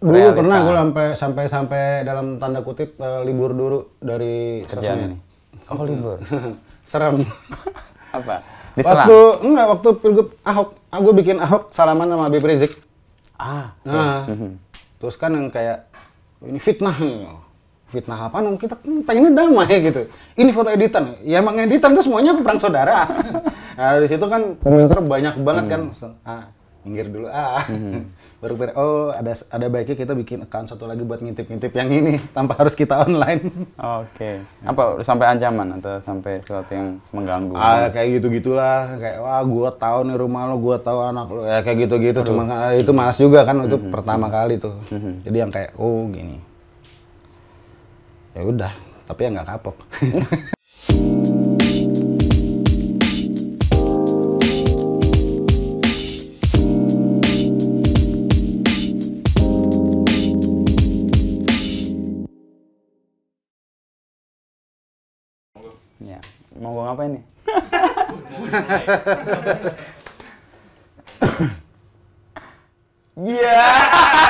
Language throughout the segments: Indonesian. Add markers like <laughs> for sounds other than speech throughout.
dulu realita. pernah gue sampai sampai sampai dalam tanda kutip uh, libur dulu dari kerjaan ini oh libur <laughs> serem apa Diserang? waktu enggak waktu pilgub ahok aku ah, bikin ahok salaman sama Habib Rizik ah nah, mhm. terus kan yang kayak oh, ini fitnah fitnah apa nung kita kan pengen damai gitu ini foto editan ya emang editan tuh semuanya perang saudara <laughs> nah, dari situ kan komentar banyak banget kan, hmm. kan nah, minggir dulu ah hmm <laughs> baru ber oh ada ada baiknya kita bikin account satu lagi buat ngintip-ngintip yang ini <laughs> tanpa harus kita online oke okay. apa sampai ancaman atau sampai sesuatu yang mengganggu ah kayak gitu gitulah kayak wah gua tahu nih rumah lo gua tahu anak lo ya kayak gitu gitu cuma kan, itu malas juga kan itu hmm pertama kali tuh hmm jadi yang kayak oh gini ya udah tapi ya nggak kapok <laughs> Mau gue ngapain nih? Iya.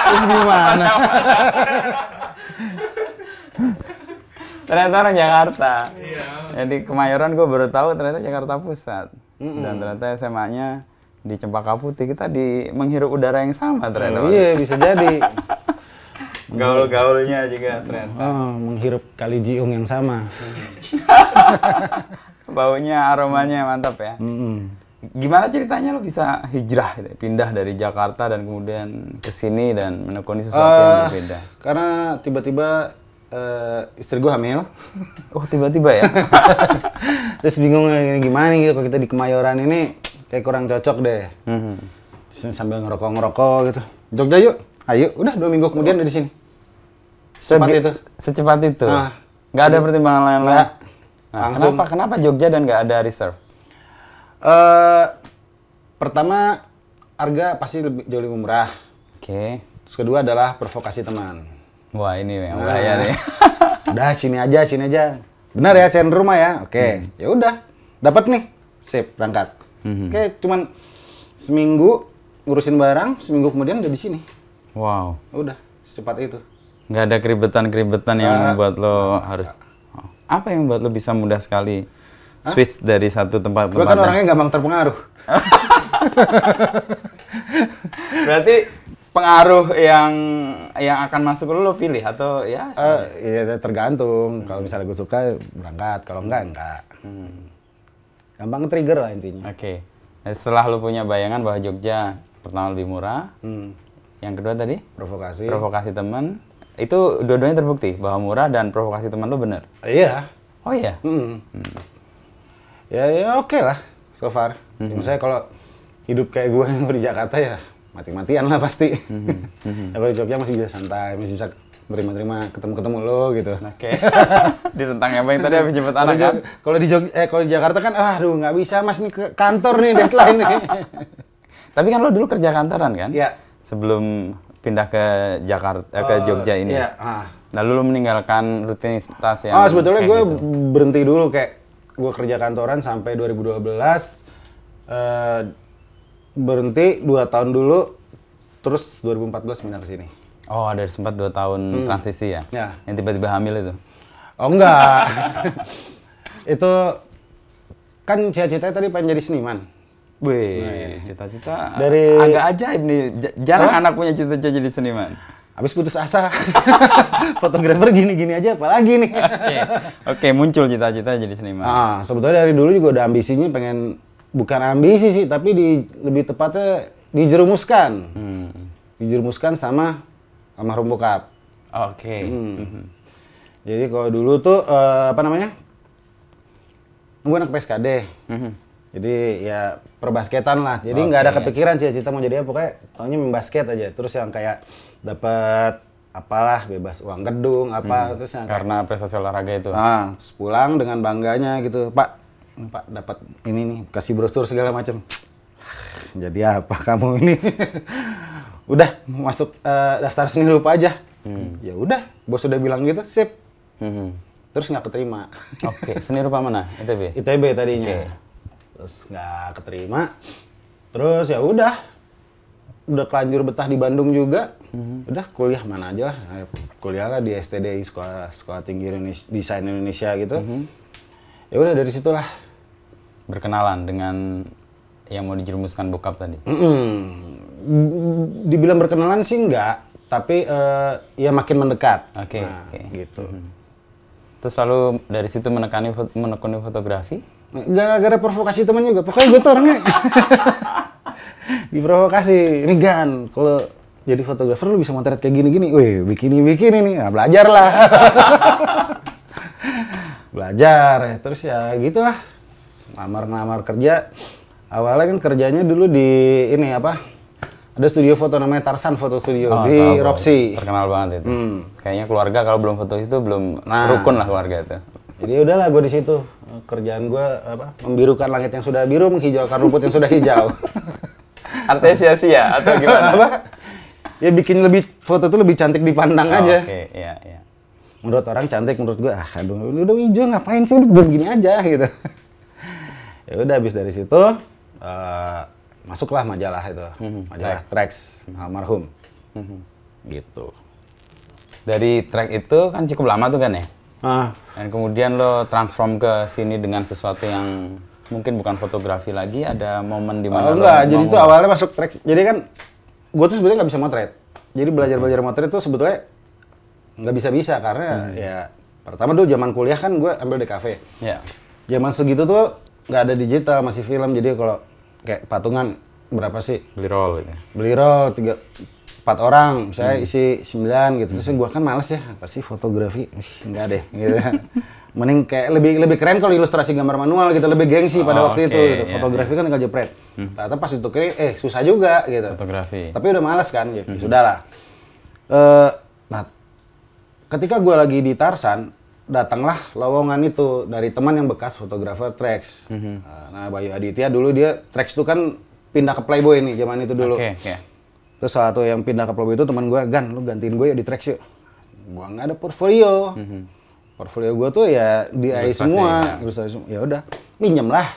Terus gimana? ternyata orang Jakarta. Iya. Jadi kemayoran gue baru tahu ternyata Jakarta Pusat. Dan ternyata SMA-nya di Cempaka Putih kita di menghirup udara yang sama ternyata. Iya, iya bisa jadi. <laughs> Gaul-gaulnya juga ternyata. Oh, menghirup kali jiung yang sama. <laughs> Baunya, aromanya mantap ya. Mm -hmm. Gimana ceritanya lo bisa hijrah, gitu ya? pindah dari Jakarta dan kemudian ke sini dan menekuni sesuatu uh, yang ah, berbeda? Karena tiba-tiba uh, istri gue hamil. <laughs> oh tiba-tiba ya. <laughs> Terus bingung gimana gitu kalau kita di Kemayoran ini kayak kurang cocok deh. Mm -hmm. sambil ngerokok-ngerokok gitu. Jogja yuk, ayo. Udah dua minggu kemudian udah di sini. Secepat itu. Secepat itu. Nah, nggak ada pertimbangan lain lain. Nah, Kenapa kenapa Jogja dan nggak ada reserve? Uh, pertama harga pasti lebih jauh lebih murah. Oke. Okay. kedua adalah provokasi teman. Wah ini yang nah, bahaya nih. <laughs> udah sini aja sini aja. Benar ya cairan rumah ya. Oke. Okay. Hmm. Ya udah dapat nih. Sip berangkat. Hmm. Oke okay, cuman seminggu ngurusin barang seminggu kemudian udah di sini. Wow. Udah secepat itu nggak ada keribetan-keribetan yang uh, membuat lo harus apa yang membuat lo bisa mudah sekali huh? switch dari satu tempat ke kan tempat? Gue kan orangnya gampang terpengaruh. <laughs> Berarti pengaruh yang yang akan masuk lo lo pilih atau ya? Uh, iya ya tergantung. Hmm. Kalau misalnya gue suka berangkat, kalau enggak enggak. Hmm. Gampang trigger lah intinya. Oke. Okay. Eh, setelah lo punya bayangan bahwa Jogja pertama lebih murah. Hmm. Yang kedua tadi? Provokasi. Provokasi teman itu dua-duanya terbukti bahwa murah dan provokasi teman lo bener. Iya. Oh iya. Mm. Mm. Ya ya oke okay lah so far. Mm -hmm. Misalnya kalau hidup kayak gue <laughs> yang di Jakarta ya mati-matian lah pasti. Mm -hmm. ya, di Jogja masih bisa santai, masih bisa terima-terima ketemu-ketemu lo gitu. Oke. Okay. <laughs> di rentang apa yang tadi habis jemput anak kan? Kalau di Jog eh kalau di Jakarta kan aduh nggak bisa Mas nih ke kantor nih deadline nih. <laughs> Tapi kan lo dulu kerja kantoran kan? Iya. Sebelum pindah ke Jakarta uh, ke oh, Jogja ini. Iya. Ah. Lalu lu meninggalkan rutinitas yang Ah, sebetulnya gue gitu. berhenti dulu kayak gue kerja kantoran sampai 2012 uh, eh, berhenti dua tahun dulu terus 2014 pindah ke sini. Oh, ada sempat dua tahun hmm. transisi ya? ya. Yang tiba-tiba hamil itu. Oh, enggak. <laughs> itu kan cita-citanya tadi pengen jadi seniman. Wih, cita-cita dari agak ajaib nih. Jarang anak punya cita-cita jadi seniman. Habis putus asa, <laughs> fotografer gini-gini aja, apalagi nih. Oke, muncul cita-cita jadi seniman. Ah, sebetulnya dari dulu juga udah ambisinya pengen bukan ambisi sih, tapi di lebih tepatnya dijerumuskan, hmm. dijerumuskan sama almarhum bokap. Oke. Hmm. Hmm. Jadi kalau dulu tuh eh, apa namanya? Gue anak PSKD jadi ya perbasketan lah jadi nggak ada kepikiran sih, cita mau jadi apa kayak tahunya main basket aja terus yang kayak dapat apalah bebas uang gedung apa hmm, terus yang karena kayak, prestasi olahraga itu nah terus pulang dengan bangganya gitu pak pak dapat ini nih kasih brosur segala macam jadi apa kamu ini <laughs> udah masuk uh, daftar seni lupa aja hmm. ya udah bos udah bilang gitu sip hmm. terus nggak keterima oke okay. seni rupa mana itb itb tadinya okay terus nggak keterima terus ya udah udah kelanjur betah di Bandung juga hmm udah kuliah mana aja lah eh, kuliah lah di STDI sekolah sekolah tinggi Indonesia, desain Indonesia gitu hmm ya udah dari situlah berkenalan dengan yang mau dijerumuskan bokap tadi mm-hmm. dibilang berkenalan sih enggak tapi uh, ya makin mendekat oke okay, nah, okay. gitu hmm terus lalu dari situ menekani menekuni fotografi gara-gara provokasi temen juga pokoknya gue tuh orangnya <laughs> diprovokasi ini gan kalau jadi fotografer lu bisa motret kayak gini-gini wih bikini-bikini nih nah, belajar lah <laughs> belajar terus ya gitu lah lamar lamar kerja awalnya kan kerjanya dulu di ini apa ada studio foto namanya Tarsan Foto Studio oh, di tahu, Roxy. Terkenal banget itu. Hmm. Kayaknya keluarga kalau belum foto itu belum nah, rukun lah keluarga itu. Jadi udahlah gue di situ kerjaan gue apa membirukan langit yang sudah biru menghijaukan rumput yang sudah hijau <laughs> artinya sia-sia atau gimana apa ya bikin lebih foto tuh lebih cantik dipandang oh, aja okay. ya ya menurut orang cantik menurut gue ah aduh udah hijau ngapain sih udah begini aja gitu ya udah habis dari situ uh, masuklah majalah itu mhm, majalah tracks mhm. almarhum mhm. gitu dari track itu kan cukup lama tuh kan ya ah. dan kemudian lo transform ke sini dengan sesuatu yang mungkin bukan fotografi lagi ada momen di mana oh, enggak jadi itu awalnya masuk track jadi kan gue tuh sebenarnya nggak bisa motret jadi belajar belajar motret tuh sebetulnya nggak bisa bisa karena hmm. ya pertama dulu zaman kuliah kan gue ambil di kafe Ya. zaman segitu tuh nggak ada digital masih film jadi kalau kayak patungan berapa sih beli roll gitu ya. beli roll tiga empat orang saya hmm. isi sembilan gitu terus gue kan males ya apa sih fotografi enggak deh gitu <laughs> mending kayak lebih lebih keren kalau ilustrasi gambar manual gitu lebih gengsi pada oh, waktu okay, itu gitu. Iya, fotografi yeah. kan tinggal jepret hmm. Tapi pas itu kiri eh susah juga gitu fotografi tapi udah males kan ya, hmm. Sudah hmm. sudahlah uh, eh, nah ketika gue lagi di Tarsan datanglah lowongan itu dari teman yang bekas fotografer Trax hmm. nah Bayu Aditya dulu dia Trax itu kan pindah ke Playboy nih zaman itu dulu okay, iya. yeah terus salah satu yang pindah ke Probo itu teman gue Gan lu gantiin gue ya di Trax yuk gue nggak ada portfolio mm -hmm. portfolio gue tuh ya di AI semua ya, ya udah minjem lah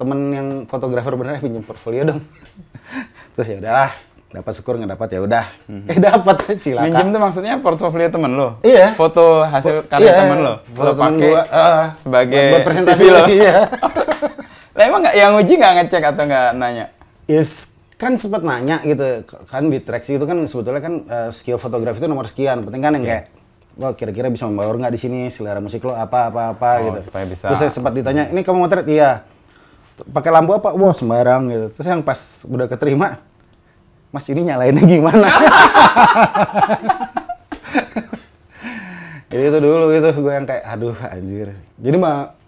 temen yang fotografer bener eh, pinjem portfolio dong <laughs> terus ya udahlah dapat syukur nggak dapat ya udah mm-hmm. <laughs> eh dapat <laughs> cilaka minjem tuh maksudnya portfolio temen lo iya foto hasil karya iya, temen lo foto, foto temen gua uh, sebagai buat, presentasi CV lo iya. lah emang gak, yang uji nggak ngecek atau nggak nanya yes kan sempat nanya gitu kan di track itu kan sebetulnya kan uh, skill fotografi itu nomor sekian penting kan yang yeah. kayak lo kira-kira bisa membawa nggak di sini selera musik lo apa apa apa oh, gitu supaya bisa. terus saya sempat ditanya ini kamu motret iya pakai lampu apa wah sembarang gitu terus yang pas udah keterima mas ini nyalainnya gimana <laughs> jadi itu dulu gitu gue yang kayak aduh anjir jadi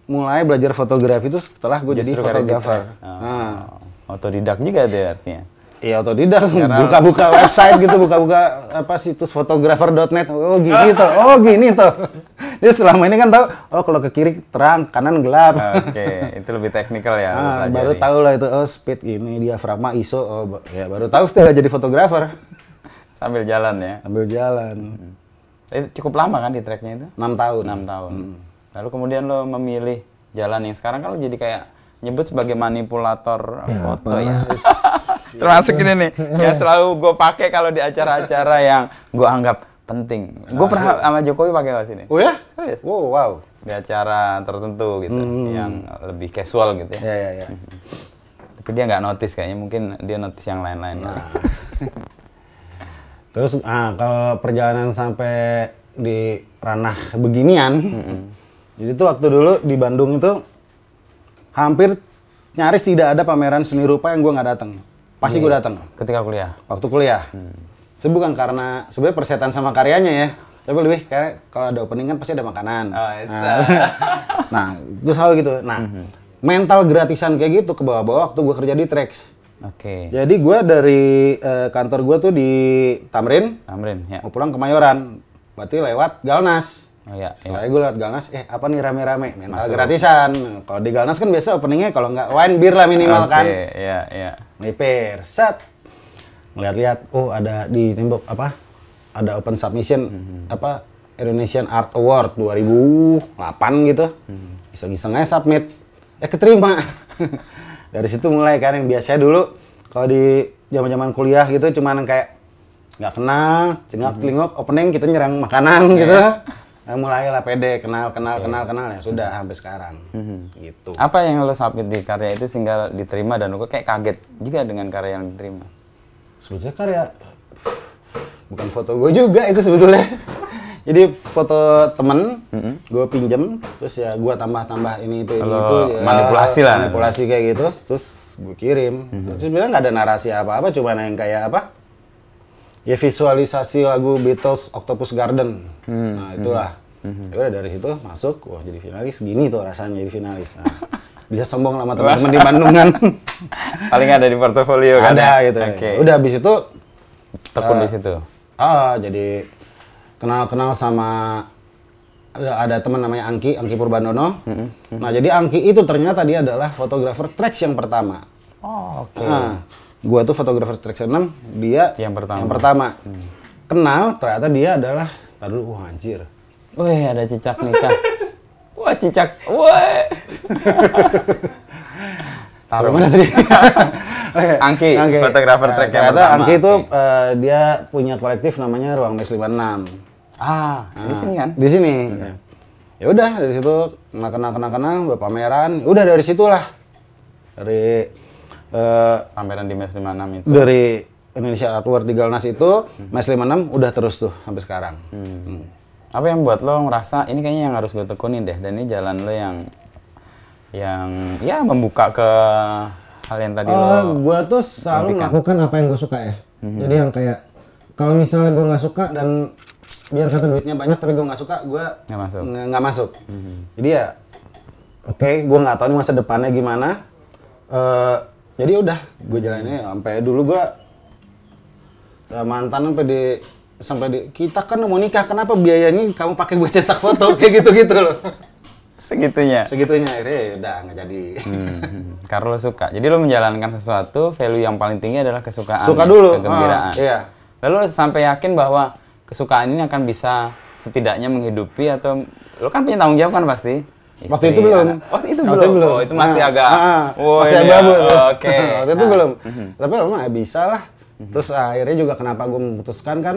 mulai belajar fotografi itu setelah gue jadi gitu. fotografer oh. nah. Otodidak juga deh ya artinya. Iya otodidak, buka-buka website gitu, buka-buka apa situs fotografer.net. Oh gini <laughs> tuh, oh gini tuh. Dia selama ini kan tahu, oh kalau ke kiri terang, kanan gelap. Oke, okay. itu lebih teknikal ya. Nah, baru tahu lah itu, oh speed ini, diafragma, ISO, oh ya baru tahu setelah jadi fotografer. Sambil jalan ya? Sambil jalan. Hmm. Eh, cukup lama kan di tracknya itu? 6 tahun. 6 tahun. Hmm. Lalu kemudian lo memilih jalan yang sekarang kalau jadi kayak nyebut sebagai manipulator iya, ya, foto apa? ya. Termasuk ini nih, ya iya. selalu gue pakai kalau di acara-acara yang gue anggap penting. Gue pernah sama Jokowi pakai kalau sini. Oh ya? Serius? Wow, wow. Di acara tertentu gitu, hmm. yang lebih casual gitu ya. Iya, iya, iya. <laughs> Tapi dia nggak notice kayaknya, mungkin dia notice yang lain-lain. Nah. <laughs> Terus ah, kalau perjalanan sampai di ranah beginian, mm -hmm. jadi tuh waktu dulu di Bandung itu hampir nyaris tidak ada pameran seni rupa yang gue nggak datang. Pasti gue iya. datang. Ketika kuliah. Waktu kuliah. Hmm. bukan karena sebenarnya persetan sama karyanya ya. Tapi lebih kayak kalau ada opening kan pasti ada makanan. Oh, iya. nah, <laughs> nah, gue selalu gitu. Nah, mm -hmm. mental gratisan kayak gitu ke bawah-bawah waktu gue kerja di Trax. Oke. Okay. Jadi gue dari uh, kantor gue tuh di Tamrin. Tamrin, ya. Mau pulang ke Mayoran. Berarti lewat Galnas. Oh, iya, iya. Soalnya iya. gue liat Galnas, eh apa nih rame-rame? Mental Masuk. gratisan. Kalau di Galnas kan biasa openingnya kalau nggak wine beer lah minimal okay, kan. Iya, iya. Nipir set. Ngeliat-liat, oh ada di tembok apa? Ada open submission mm -hmm. apa Indonesian Art Award 2008 gitu. bisa mhm. iseng aja submit. Eh keterima. <laughs> Dari situ mulai kan yang biasa dulu kalau di zaman-zaman kuliah gitu cuman kayak nggak kenal, cengak mm -hmm. telingok, opening kita nyerang makanan okay. Iya. gitu. <laughs> Eh, mulai lah pede kenal kenal okay. Iya. kenal kenal ya sudah mm -hmm. sampai sekarang -hmm. gitu apa yang lo sabit di karya itu sehingga diterima dan lo kayak kaget juga dengan karya yang diterima sebetulnya karya bukan foto gue juga itu sebetulnya <laughs> jadi foto temen -hmm. gue pinjem terus ya gue tambah tambah ini itu ini itu ya, manipulasi lah manipulasi kayak gitu terus gue kirim -hmm. terus bilang nggak ada narasi apa apa cuma yang kayak apa ya visualisasi lagu Beatles Octopus Garden. Hmm. Nah, itulah. Hmm. hmm, hmm. Ya udah dari situ masuk, wah jadi finalis gini tuh rasanya jadi finalis. Nah, <laughs> bisa sombong sama teman-teman di Bandung <laughs> Paling ada di portofolio kan. Ada ya? gitu. Okay. Ya. Udah habis itu tekun uh, di eh, situ. Ah, jadi kenal-kenal sama ada, ada teman namanya Angki, Angki Purbandono. Mm -hmm. Nah, jadi Angki itu ternyata dia adalah fotografer tracks yang pertama. Oh, oke. Okay. Nah, Gue tuh fotografer track 6 dia yang pertama yang pertama hmm. kenal ternyata dia adalah taruh wah anjir Wih ada cicak nikah wah cicak wah taruh mana tadi <laughs> Angki, Angki, fotografer trek yang pertama. Angki itu okay. Uh, eh, dia punya kolektif namanya Ruang Mes 56. Ah, nah, di ah, sini kan? Di sini. Okay. Ya udah dari situ kenal kenal kenal kenal berpameran. Udah dari situlah dari Eh, pameran di Mes 56 itu dari Indonesia Artwork di Galnas itu hmm. Mes 56 udah terus tuh sampai sekarang. Hmm. Hmm. Apa yang buat lo ngerasa ini kayaknya yang harus gue tekunin deh dan ini jalan lo yang yang ya membuka ke hal yang tadi uh, lo. Eh, gue tuh selalu impikan. melakukan apa yang gue suka ya. Hmm. Jadi yang kayak kalau misalnya gue nggak suka dan biar kata duitnya banyak tapi gue nggak suka gue nggak masuk. Nggak masuk. Hmm. Jadi ya oke okay, gue nggak tahu nih masa depannya gimana. Uh, jadi udah gue jalannya sampai dulu gue eh, mantan sampai di sampai di kita kan mau nikah kenapa biayanya kamu pakai buat cetak foto <laughs> kayak gitu gitu loh segitunya segitunya akhirnya ya udah nggak jadi hmm, hmm. karena lo suka jadi lo menjalankan sesuatu value yang paling tinggi adalah kesukaan suka dulu ah, kegembiraan uh, iya. lalu sampai yakin bahwa kesukaan ini akan bisa setidaknya menghidupi atau lo kan punya tanggung jawab kan pasti Istri, waktu itu belum. Waktu itu waktu belum. Oh, itu masih ah, agak. Nah, oh, masih agak ya. Oke. Okay. <laughs> waktu itu nah. belum. Mhm. Tapi lama ya bisa lah. Terus akhirnya juga kenapa gue memutuskan kan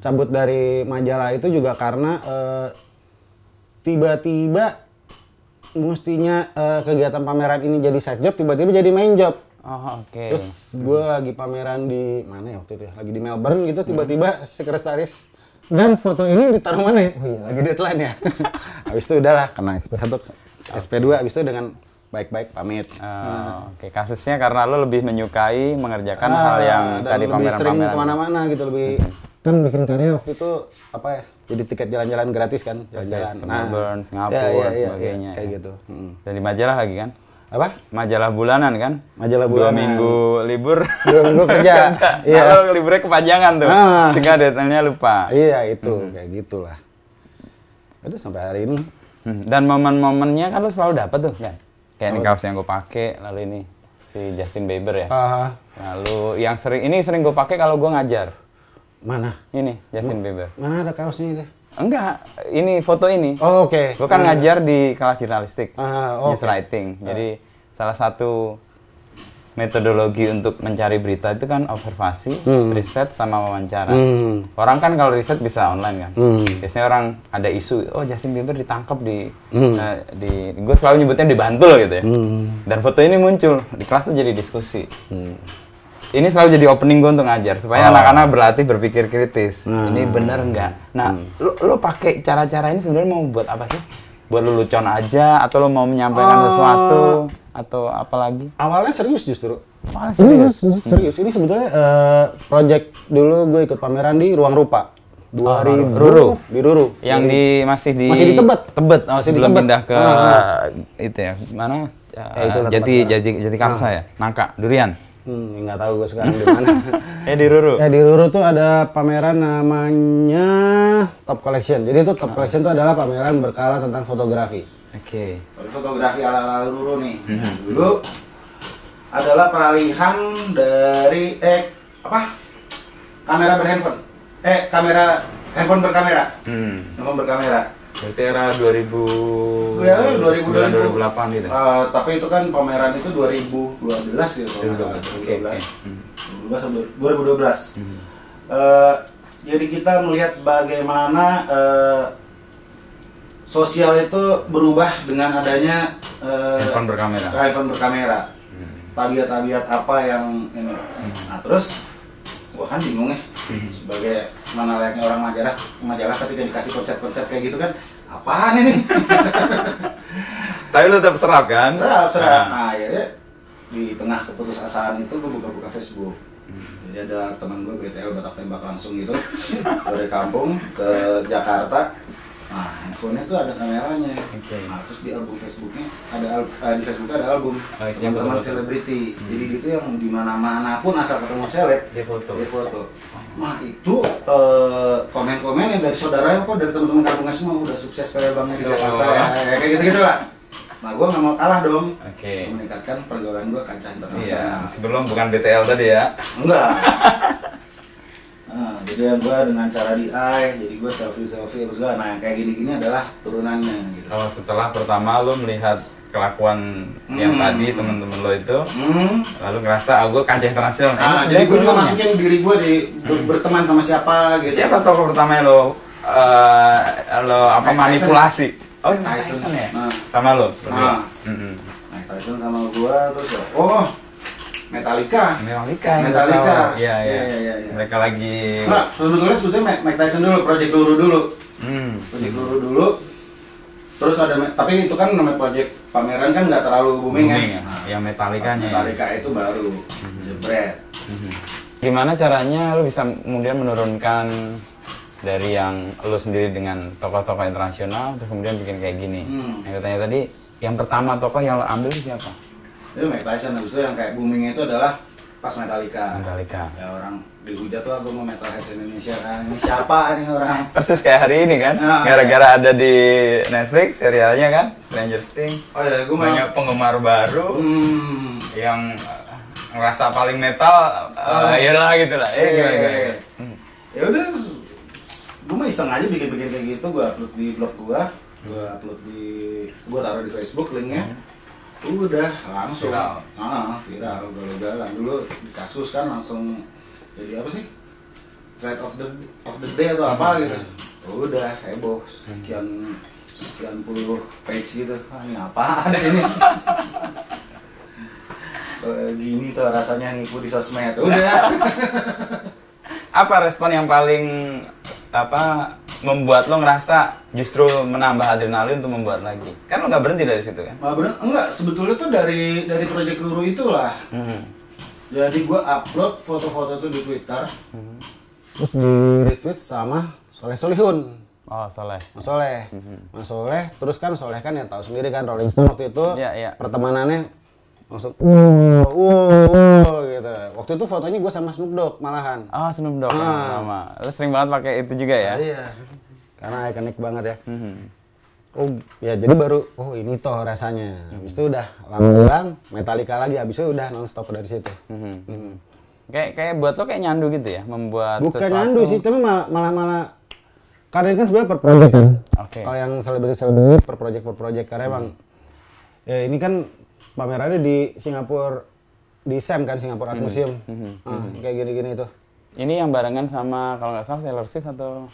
cabut dari majalah itu juga karena uh, tiba-tiba mestinya uh, kegiatan pameran ini jadi side job tiba-tiba jadi main job. Oh, oke. Okay. Terus gue hmm. lagi pameran di mana ya waktu itu ya? Lagi di Melbourne gitu tiba-tiba hmm. sekretaris dan foto ini ditaruh mana ya? Oh iya, lagi deadline ya. <laughs> habis itu udahlah, kena SP1, SP2, habis itu dengan baik-baik pamit. Uh, Oke, okay. kasusnya karena lo lebih menyukai mengerjakan uh, hal yang tadi pameran-pameran. Lebih sering kemana-mana gitu, lebih kan bikin karya waktu itu apa ya? Jadi tiket jalan-jalan gratis kan, jalan-jalan. Nah, Melbourne, iya, Singapura, ya, ya, ya, sebagainya. Ya, kayak ya. gitu. Hmm. Dan di majalah lagi kan? apa majalah bulanan kan majalah bulanan dua minggu libur dua minggu kerja, <laughs> Iya. kalau liburnya kepanjangan tuh ah. sehingga detailnya lupa iya itu hmm. kayak gitulah itu sampai hari ini hmm. dan momen-momennya kan lo selalu dapat tuh kan kayak oh. ini kaos yang gue pakai lalu ini si Justin Bieber ya uh. lalu yang sering ini sering gue pakai kalau gue ngajar mana ini Justin Ma Bieber mana ada kaosnya itu Enggak, ini foto ini. Oh, oke. Okay. Gue kan hmm. ngajar iya. di kelas jurnalistik, ah, okay. Ah, news writing. Ah. Jadi salah satu metodologi untuk mencari berita itu kan observasi, hmm. riset sama wawancara. Hmm. Orang kan kalau riset bisa online kan. Hmm. Biasanya orang ada isu, oh Justin Bieber ditangkap di hmm. uh, di gue selalu nyebutnya di Bantul gitu ya. Hmm. Dan foto ini muncul, di kelas tuh jadi diskusi. Hmm ini selalu jadi opening gue untuk ngajar supaya oh. anak-anak oh. berlatih berpikir kritis. Hmm. Ini bener nggak? Nah, hmm. lu lo pakai cara-cara ini sebenarnya mau buat apa sih? Buat lelucon aja atau lo mau menyampaikan uh, sesuatu atau apalagi? Awalnya serius justru. Awalnya serius. serius. serius. Ini sebetulnya uh, project dulu gue ikut pameran di Ruang Rupa. Dua oh, hari Ruru. Di Ruru. Yang di, di masih di Masih di Tebet. Tebet, oh, masih di Tebet. pindah ke uh, itu ya. Mana? Uh, eh, jati, jadi jadi Karsa uh. ya. Nangka, durian. Hmm, nggak tahu gue sekarang di mana. <laughs> eh di Ruru. Ya di Ruru tuh ada pameran namanya Top Collection. Jadi itu Top Collection tuh adalah pameran berkala tentang fotografi. Oke. Okay. Fotografi ala, -ala Ruru nih. Hmm. Dulu adalah peralihan dari eh apa? Kamera berhandphone. Eh kamera handphone berkamera. Hmm. Handphone berkamera Berarti era 2000 ya, 2009, 2008 gitu. Uh, tapi itu kan pameran itu 2012 gitu. 2012. 2012. Okay, okay. 2012. 2012. Hmm. Uh, jadi kita melihat bagaimana uh, sosial itu berubah dengan adanya uh, eh, iPhone berkamera. iPhone berkamera. Hmm. Tabiat-tabiat apa yang ini. Hmm. Nah, terus kan bingung ya hmm. sebagai mana layaknya orang majalah majalah tapi kan dikasih konsep-konsep kayak gitu kan apaan ini <laughs> tapi lu tetap serap kan serap serap hmm. nah, akhirnya di tengah keputusasaan itu gue buka-buka Facebook hmm. jadi ada teman gue BTL batak tembak langsung gitu dari kampung ke Jakarta Nah, handphonenya tuh ada kameranya. Okay. Nah, terus di album Facebooknya ada al uh, di Facebooknya ada album oh, teman-teman selebriti. Hmm. Jadi itu yang di mana-mana pun asal ketemu seleb dia foto. Dia foto. Nah itu eh, komen komen yang dari saudaranya kok dari teman-teman kampungnya semua udah sukses kayak bangnya di Jakarta ya, ya kayak gitu-gitu lah. Nah, gue nggak mau kalah dong. Oke. Okay. Meningkatkan pergaulan gue kancah internasional. Iya. Sebelum bukan BTL tadi ya? Enggak. <laughs> Nah, jadi yang gue dengan cara DI, jadi gue selfie selfie terus Nah yang kayak gini gini adalah turunannya. Gitu. oh, setelah pertama lo melihat kelakuan hmm. yang tadi teman-teman lo itu, hmm. lalu ngerasa ah gue kancah internasional. Nah, jadi gue juga masukin diri gue di hmm. berteman sama siapa gitu. Siapa tokoh pertama lo? Uh, lo apa Mike manipulasi? Tyson. Oh, Tyson, Tyson ya? Nah. Sama lo? Nah. Mm -hmm. Tyson sama gue terus ya? oh Metallica. Metallica. Metallica. Iya, iya. Ya, ya, ya. Mereka lagi Nah, sebetulnya sebetulnya Mike Tyson dulu, Project Luru dulu. Hmm. Project Luru dulu. Terus ada tapi itu kan namanya project pameran kan nggak terlalu booming, kan? booming ya. Nah, yang Metallicanya. Ya. Metallica itu baru hmm. jebret. Hmm. Gimana caranya lu bisa kemudian menurunkan dari yang lu sendiri dengan tokoh-tokoh internasional terus kemudian bikin kayak gini. Hmm. Yang tanya tadi, yang pertama tokoh yang lo ambil siapa? itu Mike Tyson habis itu yang kayak booming itu adalah pas Metallica Metallica ya orang dihujat tuh aku mau metalhead Indonesia kan ini siapa ini orang <laughs> persis kayak hari ini kan ah, iya. gara-gara ada di Netflix serialnya kan Stranger Things oh ya gue banyak mau... penggemar baru hmm. yang eh, ngerasa paling metal oh. uh, eh, ya lah gitu lah eh, iya, iya, hmm. ya udah gue mah iseng aja bikin-bikin kayak gitu gue upload di blog gue gue upload di gue taruh di Facebook linknya hmm udah langsung viral ah viral udah galau dulu di kasus kan langsung jadi apa sih trade of the of the day atau apa gitu udah heboh sekian sekian puluh page gitu ah, ini apa ini <laughs> eh, gini tuh rasanya nipu di sosmed udah <laughs> apa respon yang paling apa membuat lo ngerasa justru menambah adrenalin untuk membuat lagi kan lo nggak berhenti dari situ kan nggak berhenti enggak sebetulnya tuh dari dari proyek guru itulah mm-hmm. jadi gue upload foto-foto tuh di twitter mm-hmm. terus di retweet sama Soleh Solihun Oh Soleh. Mas Soleh. Mm-hmm. Mas Soleh. Terus kan Soleh kan ya tahu sendiri kan Rolling Stone waktu itu. Yeah, yeah. Pertemanannya langsung uh, uh, gitu. Waktu itu fotonya gue sama Snoop Dogg malahan. Ah, oh, Snoop Dogg ah. Lu sering banget pakai itu juga ya? Ah, iya. Karena ikonik banget ya. Mm -hmm. Oh, ya jadi baru oh ini toh rasanya. Mm-hmm. Habis itu udah lambang Metallica lagi abis itu udah stop dari situ. Mm-hmm. Mm-hmm. Kayak kayak buat lo kayak nyandu gitu ya, membuat Bukan sesuatu. nyandu sih, tapi malah malah, karena karena kan sebenarnya per project kan. Okay. Kalau yang selebriti selebriti per project per project karena hmm emang ya ini kan pamerannya di Singapura di SEM kan Singapura Art hmm. Museum hmm. Nah, hmm. kayak gini-gini itu ini yang barengan sama kalau nggak salah Taylor Swift atau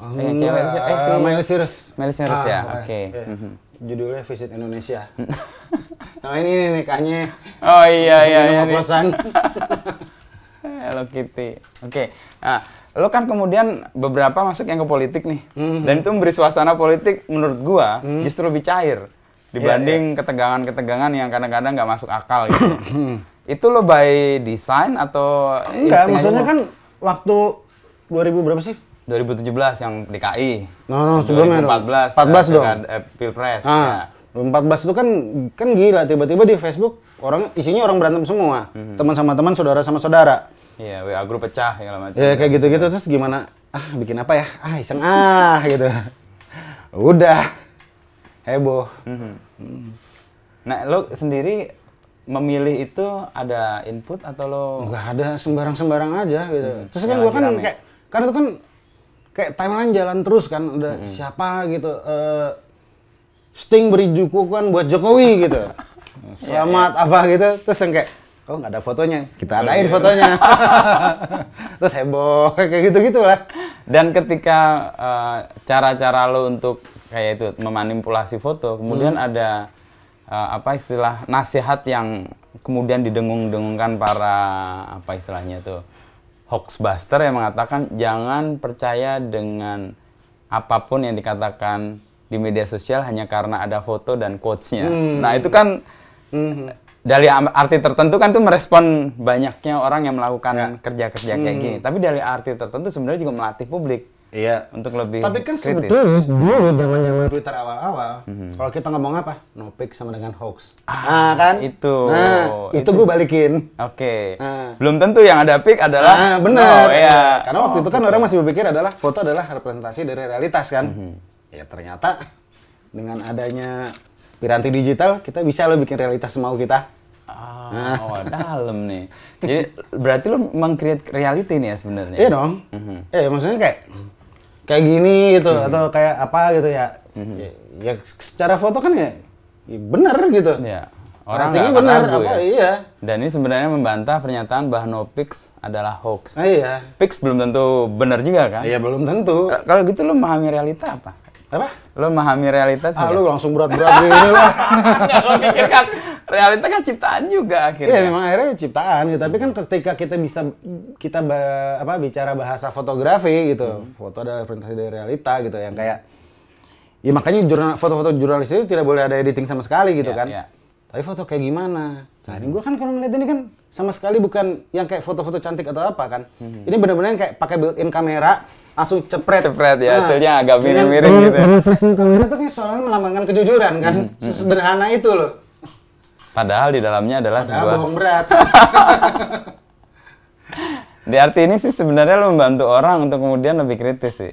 oh, eh, cewek eh, si ah, Miley Cyrus Miley Cyrus ah, ya oke okay. Iya. yeah. mm -hmm. judulnya Visit Indonesia <laughs> nah ini nih nikahnya oh iya iya iya kosan <laughs> Hello Kitty oke okay. nah lo kan kemudian beberapa masuk yang ke politik nih hmm. dan hmm. itu memberi suasana politik menurut gua hmm. justru lebih cair dibanding iya, iya. ketegangan-ketegangan yang kadang-kadang nggak masuk akal gitu. Hmm. itu lo by design atau enggak maksudnya kan waktu 2000 berapa sih 2017 yang DKI no no sebelumnya 2014 14 dong ya, kan, eh, pilpres ah. ya. 2014 itu kan kan gila tiba-tiba di Facebook orang isinya orang berantem semua mm -hmm. teman sama teman saudara sama saudara iya yeah, WA grup pecah ya macam yeah, kayak gitu-gitu terus gimana ah bikin apa ya ah iseng ah gitu <laughs> udah heboh. Mm-hmm. Nah, lo sendiri memilih itu ada input atau lo Enggak ada sembarang-sembarang aja gitu. Mm. Terus kan gue kan rame. kayak karena itu kan kayak timeline jalan terus kan udah mm-hmm. siapa gitu uh, Sting beri kan buat Jokowi gitu. <laughs> Selamat iya, iya. apa gitu. Terus yang kayak oh nggak ada fotonya kita oh, adain iya. fotonya <laughs> terus heboh <laughs> kayak gitu gitu lah. dan ketika eh, cara-cara uh, cara -cara lo untuk kayak itu memanipulasi foto kemudian hmm. ada uh, apa istilah nasihat yang kemudian didengung-dengungkan para apa istilahnya itu hoaxbuster yang mengatakan jangan percaya dengan apapun yang dikatakan di media sosial hanya karena ada foto dan quotesnya. Hmm. Nah itu kan hmm. dari arti tertentu kan itu merespon banyaknya orang yang melakukan ya. kerja-kerja ya. hmm. kayak gini. Tapi dari arti tertentu sebenarnya juga melatih publik Iya, untuk lebih Tapi kan kritis. sebetulnya dulu zaman-zaman Twitter awal-awal, mm-hmm. kalau kita ngomong apa? No pick sama dengan hoax. Ah, nah, kan? Itu. Nah, itu, itu gue balikin. Oke. Okay. Nah. Belum tentu yang ada pick adalah Nah, benar. No, iya. Karena waktu oh, itu kan betul. Oh, orang gitu. masih berpikir adalah foto adalah representasi dari realitas kan. Mm-hmm. Ya ternyata dengan adanya piranti digital kita bisa lo bikin realitas semau kita. Ah, oh, dalam nih. Jadi berarti lo mengcreate reality nih ya sebenarnya. Iya dong. Mm -hmm. Eh, maksudnya kayak kayak gini gitu hmm. atau kayak apa gitu ya. Hmm. ya ya secara foto kan ya, ya benar gitu ya. orang tinggi benar apa ya? iya dan ini sebenarnya membantah pernyataan bahwa no pics adalah hoax nah, iya Pics belum tentu benar juga kan iya belum tentu eh, kalau gitu lo memahami realita apa apa? Lo memahami realita ah, juga? Ah, lo langsung berat-berat gitu lah. Kalau pikir kan, realita kan ciptaan juga akhirnya. Iya, memang akhirnya ciptaan gitu. Tapi kan ketika kita bisa kita ba, apa bicara bahasa fotografi gitu, hmm. foto adalah representasi dari realita gitu, yang kayak ya makanya jurnal, foto-foto jurnalis itu tidak boleh ada editing sama sekali gitu yeah, kan. Yeah tapi foto kayak gimana nah ini gue kan kalau ngeliat ini kan sama sekali bukan yang kayak foto-foto cantik atau apa kan hmm. ini benar-benar yang kayak pakai built-in kamera langsung cepret cepret ya nah, hasilnya agak miring-miring gitu. gitu refreshing kamera tuh kayak soalnya melambangkan kejujuran kan hmm. hmm, hmm. Sederhana itu loh padahal di dalamnya adalah padahal sebuah bohong berat <laughs> di arti ini sih sebenarnya lo membantu orang untuk kemudian lebih kritis sih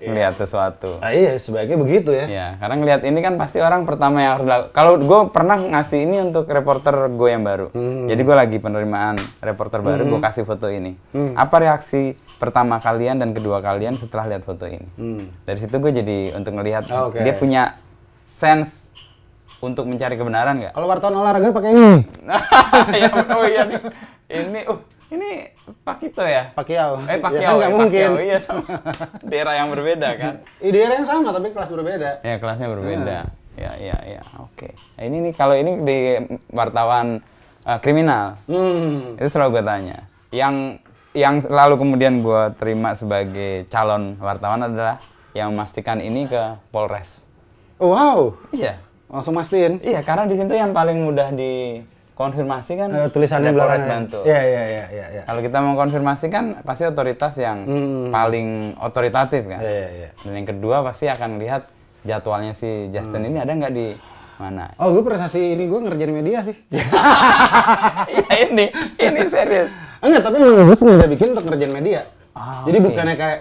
yeah. melihat sesuatu. Ah, iya, sebaiknya begitu ya. Iya, karena ngelihat ini kan pasti orang pertama yang harus Kalau gue pernah ngasih ini untuk reporter gue yang baru. Hmm. Jadi gue lagi penerimaan reporter baru, hmm. gue kasih foto ini. Hmm. Apa reaksi pertama kalian dan kedua kalian setelah lihat foto ini? Hmm. Dari situ gue jadi untuk ngelihat ah, okay. dia punya sense untuk mencari kebenaran nggak? Kalau wartawan olahraga pakai ini. <laughs> Iya, oh iya nih. Ini, uh, ini Pakito ya? Pakiau. Eh Pakiau. <laughs> Ya, kan ya, mungkin. iya sama. daerah yang berbeda kan? <laughs> Iya, daerah yang sama tapi kelas berbeda. Ya kelasnya berbeda. Ya ya ya. ya. Oke. Nah, ini nih kalau ini di wartawan uh, kriminal hmm. itu selalu gue tanya. Yang yang lalu kemudian gue terima sebagai calon wartawan adalah yang memastikan ini ke Polres. Wow. Iya. Langsung mastiin. Iya karena di situ yang paling mudah di konfirmasi kan uh, tulisannya Polres bantu Iya iya iya iya. Ya. Kalau kita mau konfirmasi kan pasti otoritas yang hmm, hmm, hmm. paling otoritatif kan. Iya iya iya. Dan yang kedua pasti akan lihat jadwalnya si Justin hmm. ini ada nggak di mana? Oh, gue prestasi ini gue ngerjain media sih. <laughs> ya ini, ini serius. Enggak, tapi memang gue sengaja bikin untuk ngerjain media. Oh, Jadi okay. bukannya kayak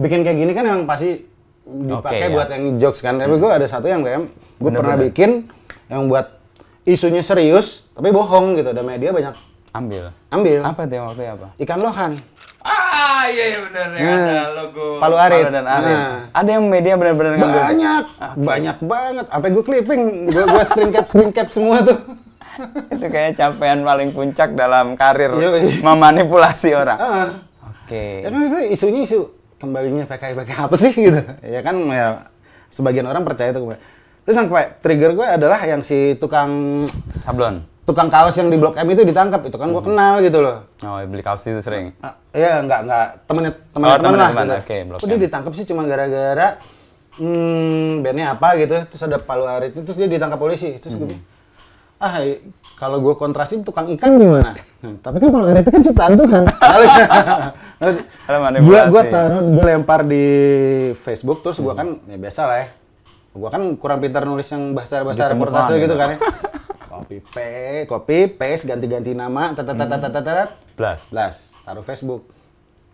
bikin kayak gini kan emang pasti dipakai okay, ya. buat yang jokes kan. Tapi hmm. gue ada satu yang kayak gue pernah bikin yang buat isunya serius tapi bohong gitu dan media banyak ambil ambil apa tuh waktu apa ikan lohan ah iya, iya benar ya nah, ada logo Palu Arit Palu dan Arit nah. ada yang media benar-benar ngambil banyak ah, okay. banyak banget sampai gue clipping gue gue screen cap screen cap semua tuh <laughs> itu kayak capaian paling puncak dalam karir iya, iya. memanipulasi orang uh. oke okay. itu isunya isu kembalinya PKI PKI apa sih gitu ya kan ya, sebagian orang percaya tuh. Terus sampai trigger gue adalah yang si tukang sablon. Tukang kaos yang di Blok M itu ditangkap, itu kan gue kenal gitu loh. Oh, iya, beli kaos itu sering. Ah, iya, enggak enggak oh, temennya temennya oh, temen lah. Gitu. Oke, okay, Blok Kok M. dia ditangkap sih cuma gara-gara hmm, bandnya apa gitu, terus ada Palu Arit, terus dia ditangkap polisi. Terus hmm. gue ah kalau gue kontrasin tukang ikan gimana? <laughs> Tapi kan kalau itu kan ciptaan Tuhan. gue <laughs> gue taruh gue lempar di Facebook terus gue mm. kan ya biasa lah ya Gua kan kurang pintar nulis yang bahasa-bahasa reportase gitu ya. kan ya. <laughs> copy paste, copy paste, ganti-ganti nama, tat tat tat tat tat. Blas. Blas. Taruh Facebook.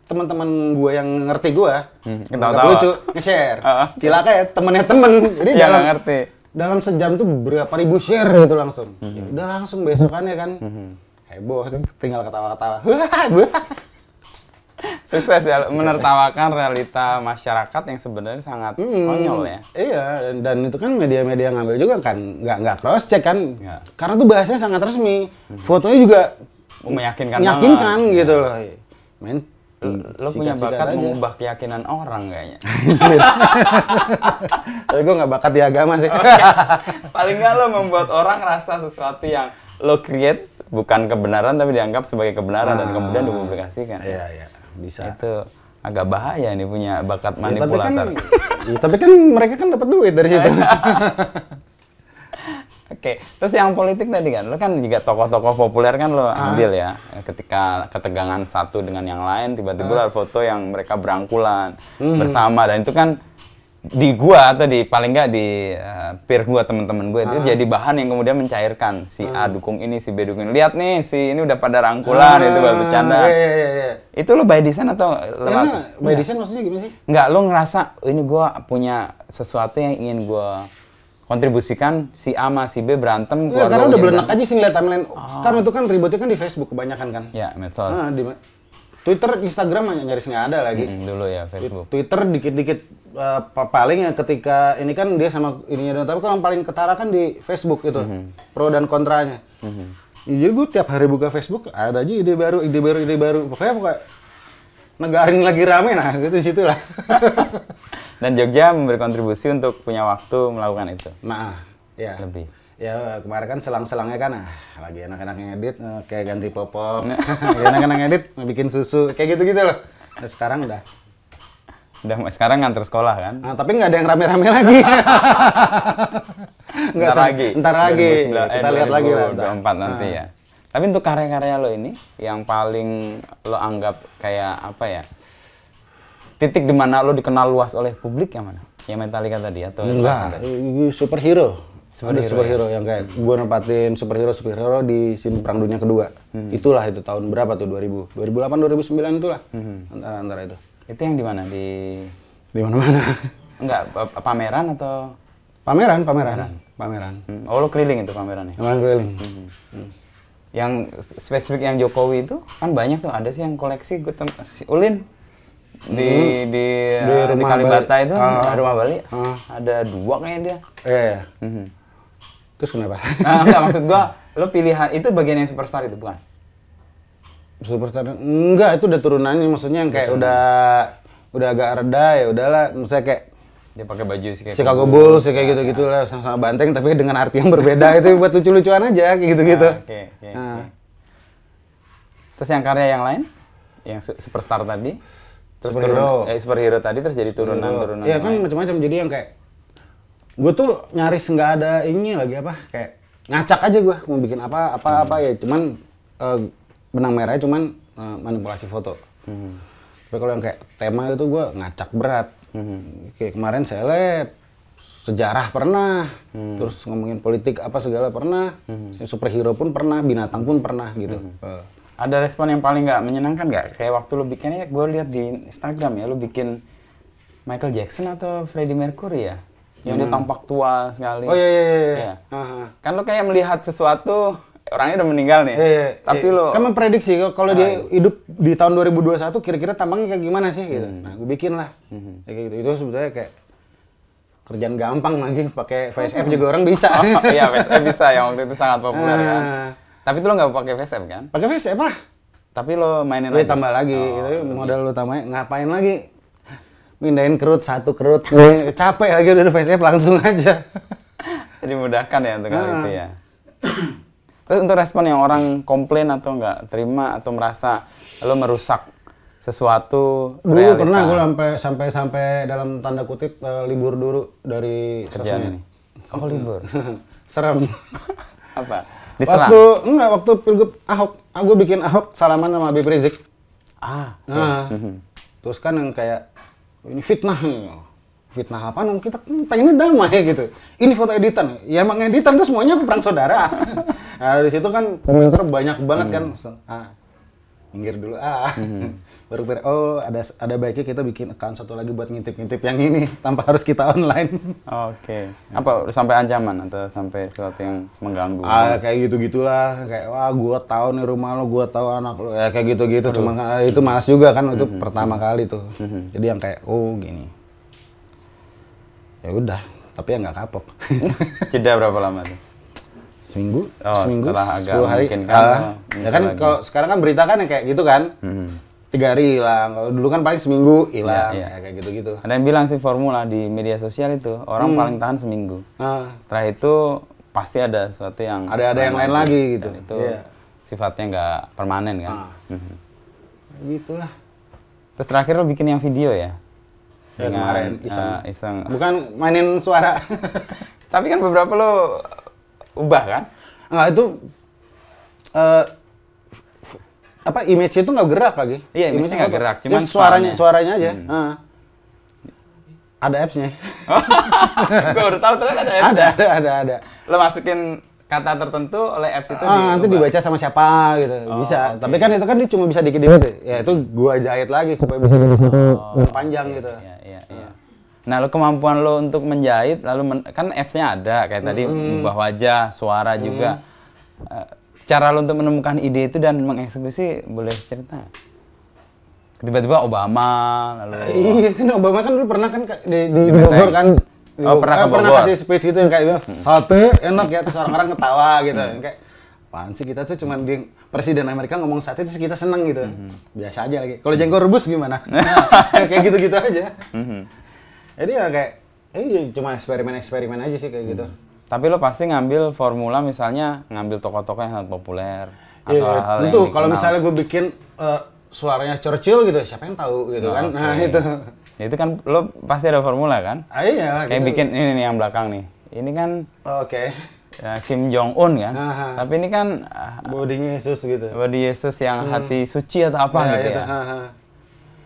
Teman-teman gue yang ngerti gue, hmm, lucu, nge-share. <laughs> Cilaka ya, temennya temen. <laughs> Jadi jangan ngerti. Dalam sejam tuh berapa ribu share gitu langsung. Hmm. Ya udah langsung besokannya kan. Hmm. Heboh, tinggal ketawa-ketawa sukses ya menertawakan realita masyarakat yang sebenarnya sangat hmm, konyol ya iya dan itu kan media-media ngambil juga kan nggak nggak cross check kan ya. karena tuh bahasanya sangat resmi hmm. fotonya juga oh, meyakinkan meyakinkan gitu loh iya. main lo punya bakat aja. mengubah keyakinan orang kayaknya. <laughs> Tapi gue nggak bakat di agama sih. Okay. Oh, iya. Paling nggak lo membuat orang rasa sesuatu yang lo create bukan kebenaran tapi dianggap sebagai kebenaran ah. dan kemudian dipublikasikan. Iya, iya bisa itu agak bahaya nih punya bakat manipulator. Ya, tapi kan, ya, tapi kan mereka kan dapat duit dari situ. <laughs> Oke, terus yang politik tadi kan, lo kan juga tokoh-tokoh populer kan lo ah. ambil ya, ketika ketegangan satu dengan yang lain, tiba-tiba ah. ada foto yang mereka berangkulan hmm. bersama dan itu kan di gua atau di paling nggak di uh, peer gua temen-temen gua itu ah. jadi bahan yang kemudian mencairkan si ah. A hmm. dukung ini si B dukung ini. lihat nih si ini udah pada rangkulan ah. itu baru bercanda yeah, yeah, yeah. Iya. itu lo by design atau ya, by enggak. design maksudnya gimana sih nggak lo ngerasa oh, ini gua punya sesuatu yang ingin gua kontribusikan si A sama si B berantem gua karena udah belenak aja sih ngeliat timeline oh. karena itu kan ributnya kan di Facebook kebanyakan kan ya medsos nah, Twitter, Instagram hanya nyaris nggak ada lagi. Hmm, dulu ya Facebook. Twitter dikit-dikit uh, paling ya ketika ini kan dia sama ininya dan tapi kan yang paling ketara kan di Facebook itu mm -hmm. pro dan kontranya. Mm -hmm. jadi gue tiap hari buka Facebook ada aja ide baru, ide baru, ide baru. Pokoknya pokoknya negarin lagi rame nah gitu situ lah. <laughs> dan Jogja memberi kontribusi untuk punya waktu melakukan itu. Nah, ya. Lebih ya kemarin kan selang-selangnya kan ah, lagi enak-enak ngedit eh, kayak ganti popok <laughs> enak-enak ngedit bikin susu kayak gitu-gitu loh nah, sekarang udah udah sekarang nganter sekolah kan nah, tapi nggak ada yang rame-rame lagi <laughs> nggak ntar lagi ntar lagi 2009, kita lihat lagi lah empat nanti nah. ya tapi untuk karya-karya lo ini yang paling lo anggap kayak apa ya titik dimana lo dikenal luas oleh publik yang mana yang Metallica tadi atau enggak eh, superhero superhero, ada superhero ya? yang kayak hmm. gue nempatin superhero superhero di sin perang dunia kedua hmm. itulah itu tahun berapa tuh 2000 2008 2009 itulah hmm. antara antara itu itu yang di mana di di mana mana <laughs> enggak pameran atau pameran pameran pameran, pameran. Hmm. oh lo keliling itu pameran ya pameran keliling hmm, hmm. Hmm. yang spesifik yang Jokowi itu kan banyak tuh ada sih yang koleksi gue si Ulin di hmm. di, di, uh, di Kalibata itu uh, rumah Bali uh. ada dua kayaknya dia. Iya. Yeah. -hmm. hmm. Terus kenapa? <laughs> Nah, enggak, maksud gua lo pilihan itu bagian yang superstar itu bukan? Superstar enggak itu udah turunannya maksudnya yang kayak udah udah agak reda ya udahlah maksudnya kayak dia pakai baju sih kayak Chicago Bulls, sih ya kayak gitu-gitu lah sama-sama banteng tapi dengan arti yang berbeda itu buat lucu-lucuan aja kayak gitu-gitu. Ah, nah. oke. Terus yang karya yang lain? Yang superstar tadi? Terus superhero. Turun, eh, superhero tadi terus jadi turunan-turunan. Iya turunan kan macam-macam jadi yang kayak gue tuh nyaris nggak ada ini lagi apa kayak ngacak aja gue mau bikin apa apa hmm. apa ya cuman uh, benang merahnya cuman uh, manipulasi foto hmm. tapi kalau yang kayak tema itu gue ngacak berat hmm. kayak kemarin saya lihat sejarah pernah hmm. terus ngomongin politik apa segala pernah hmm. superhero pun pernah binatang pun pernah gitu hmm. uh. ada respon yang paling nggak menyenangkan nggak kayak waktu lu bikinnya gue lihat di Instagram ya lo bikin Michael Jackson atau Freddie Mercury ya yang hmm. dia tampak tua sekali. Oh iya iya iya. Ya. Kan lo kayak melihat sesuatu orangnya udah meninggal nih. Iya, iya, iya. Tapi iya. lo kan memprediksi kalau nah, dia iya. hidup di tahun 2021 kira-kira tampangnya kayak gimana sih gitu. Hmm. Nah, gue bikin lah. Hmm. Kayak gitu. Itu sebetulnya kayak kerjaan gampang lagi pakai VSF hmm. juga orang bisa. <laughs> Oh, iya, VSF bisa yang waktu itu sangat populer kan. Ah. Tapi itu lo nggak pakai VSF kan? Pakai VSF lah. Tapi lo mainin lagi. tambah lagi. Oh, gitu. Modal lo tambah ngapain lagi? mindahin kerut satu kerut <laughs> capek lagi udah face-nya langsung aja jadi <laughs> mudahkan ya untuk hal itu nah. ya terus untuk respon yang orang komplain atau nggak terima atau merasa lo merusak sesuatu dulu realita. pernah gue sampai sampai sampai dalam tanda kutip uh, libur dulu dari kerjaan ini oh libur <laughs> serem apa diserang waktu enggak waktu pilgub ahok aku ah, bikin ahok salaman sama Habib Rizik ah, nah, mm terus kan yang kayak ini fitnah fitnah apa kita kan pengennya damai gitu ini foto editan ya emang editan tuh semuanya perang saudara <laughs> nah, di situ kan komentar banyak banget hmm. kan ah, minggir dulu ah mm-hmm. <laughs> baru ber oh ada ada baiknya kita bikin account satu lagi buat ngintip-ngintip yang ini <laughs> tanpa harus kita online oke okay. apa sampai ancaman atau sampai sesuatu yang mengganggu ah kayak gitu gitulah kayak wah gua tahu nih rumah lo gua tahu anak lo ya kayak gitu gitu cuma ah, itu malas juga kan itu mm-hmm. pertama kali tuh mm-hmm. jadi yang kayak oh gini ya udah tapi ya nggak kapok <laughs> jeda berapa lama tuh seminggu oh, seminggu setelah agak hari kan, ah, ya kan kalau sekarang kan berita kan yang kayak gitu kan hmm. tiga hari hilang kalau dulu kan paling seminggu hilang ya, ya. ya kayak gitu gitu ada yang bilang sih formula di media sosial itu orang hmm. paling tahan seminggu ah. setelah itu pasti ada sesuatu yang ada ada yang lain lagi gitu Dan itu yeah. sifatnya nggak permanen kan uh. hmm. gitulah terus terakhir lo bikin yang video ya Ya, kemarin iseng. Uh, iseng. Bukan mainin suara. <laughs> Tapi kan beberapa lo ubah kan? Nah itu uh, apa image itu nggak gerak lagi? Iya, image-nya nggak gerak, cuman suaranya, suaranya suaranya aja. Hmm. Uh. Ada appsnya? nya <laughs> gue baru tahu ternyata ada apps ada, ada, ada, ada. Lo masukin kata tertentu oleh apps itu ah, nanti dibaca sama siapa gitu oh, bisa okay. tapi kan itu kan dia cuma bisa dikit dikit ya itu gua jahit lagi supaya bisa lebih oh, panjang okay. gitu iya, iya, iya. Nah, lo kemampuan lo untuk menjahit lalu men kan apps-nya ada kayak -hmm. tadi ubah wajah, suara -hmm. juga. Uh, cara lo untuk menemukan ide itu dan mengeksekusi boleh cerita? Tiba-tiba Obama lalu uh, Iya, kan Obama kan dulu pernah kan di, di, di Bogor kan di kan? Oh, pernah, eh, Bogor. pernah kasih speech gitu yang kayak bilang mm. satu enak ya terus orang-orang ketawa mm. gitu. Kayak apaan sih kita tuh cuman di presiden Amerika ngomong sate terus kita seneng gitu. -hmm. Biasa aja lagi. Kalau jengkol rebus gimana? <laughs> Nah, kayak gitu-gitu aja. -hmm jadi ya kayak ini ya cuma eksperimen-eksperimen aja sih kayak hmm. gitu tapi lo pasti ngambil formula misalnya ngambil tokoh-tokoh yang sangat populer Iya. tentu kalau misalnya gue bikin uh, suaranya Churchill gitu siapa yang tahu gitu oh, kan okay. nah itu itu kan lo pasti ada formula kan ah, iya kayak gitu. bikin ini nih yang belakang nih ini kan oh, oke okay. Ya, Kim Jong Un kan, Aha. tapi ini kan uh, bodinya Yesus gitu, body Yesus yang hmm. hati suci atau apa ya, gitu iya, ya. Aha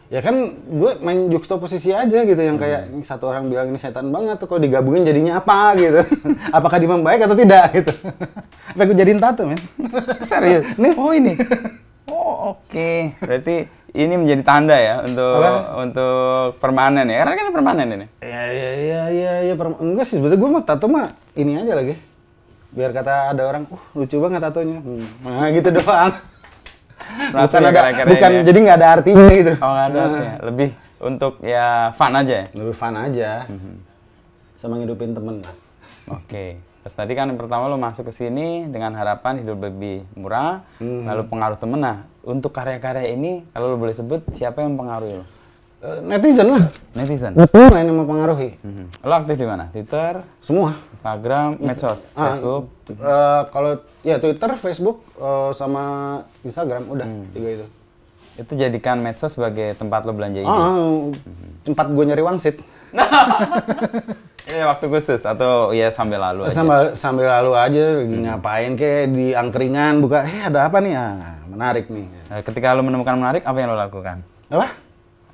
ya kan gue main juxtaposisi aja gitu yang kayak hmm. satu orang bilang ini setan banget tuh kalau digabungin jadinya apa gitu <laughs> apakah dia membaik atau tidak gitu apa <laughs> gue jadiin tato men <laughs> serius nih oh ini oh oke okay. berarti ini menjadi tanda ya untuk apa? untuk permanen ya karena kan permanen ini ya ya ya ya, ya per... enggak sih sebetulnya gue mau tato mah ini aja lagi biar kata ada orang uh lucu banget tatonya hmm. nah gitu doang bukan ada, kira bukan ya. jadi nggak ada artinya oh, gitu. Oh nggak ada artinya. <laughs> Lebih untuk ya fun aja ya? Lebih fun aja. Mm -hmm. Sama ngidupin temen Oke. Okay. Terus tadi kan yang pertama lo masuk ke sini dengan harapan hidup lebih murah, hmm. lalu pengaruh temen. lah. untuk karya-karya ini, kalau lo boleh sebut, siapa yang mempengaruhi lo? Eh, netizen lah. Netizen? Betul, yang mm-hmm, mempengaruhi. Mm -hmm. Lo aktif di mana? Twitter? Semua Instagram, medsos, ah, Facebook. Uh, kalau ya Twitter, Facebook, uh, sama Instagram udah hmm. tiga itu. Itu jadikan medsos sebagai tempat lo belanja itu? Ah, tempat gue nyari wangsit. <laughs> Iya waktu khusus atau ya sambil lalu aja. Sambil sambil lalu aja hmm. ngapain ke? di angkringan buka, eh ada apa nih? Ah, menarik nih. Eh, ketika lo menemukan menarik, apa yang lo lakukan? Apa?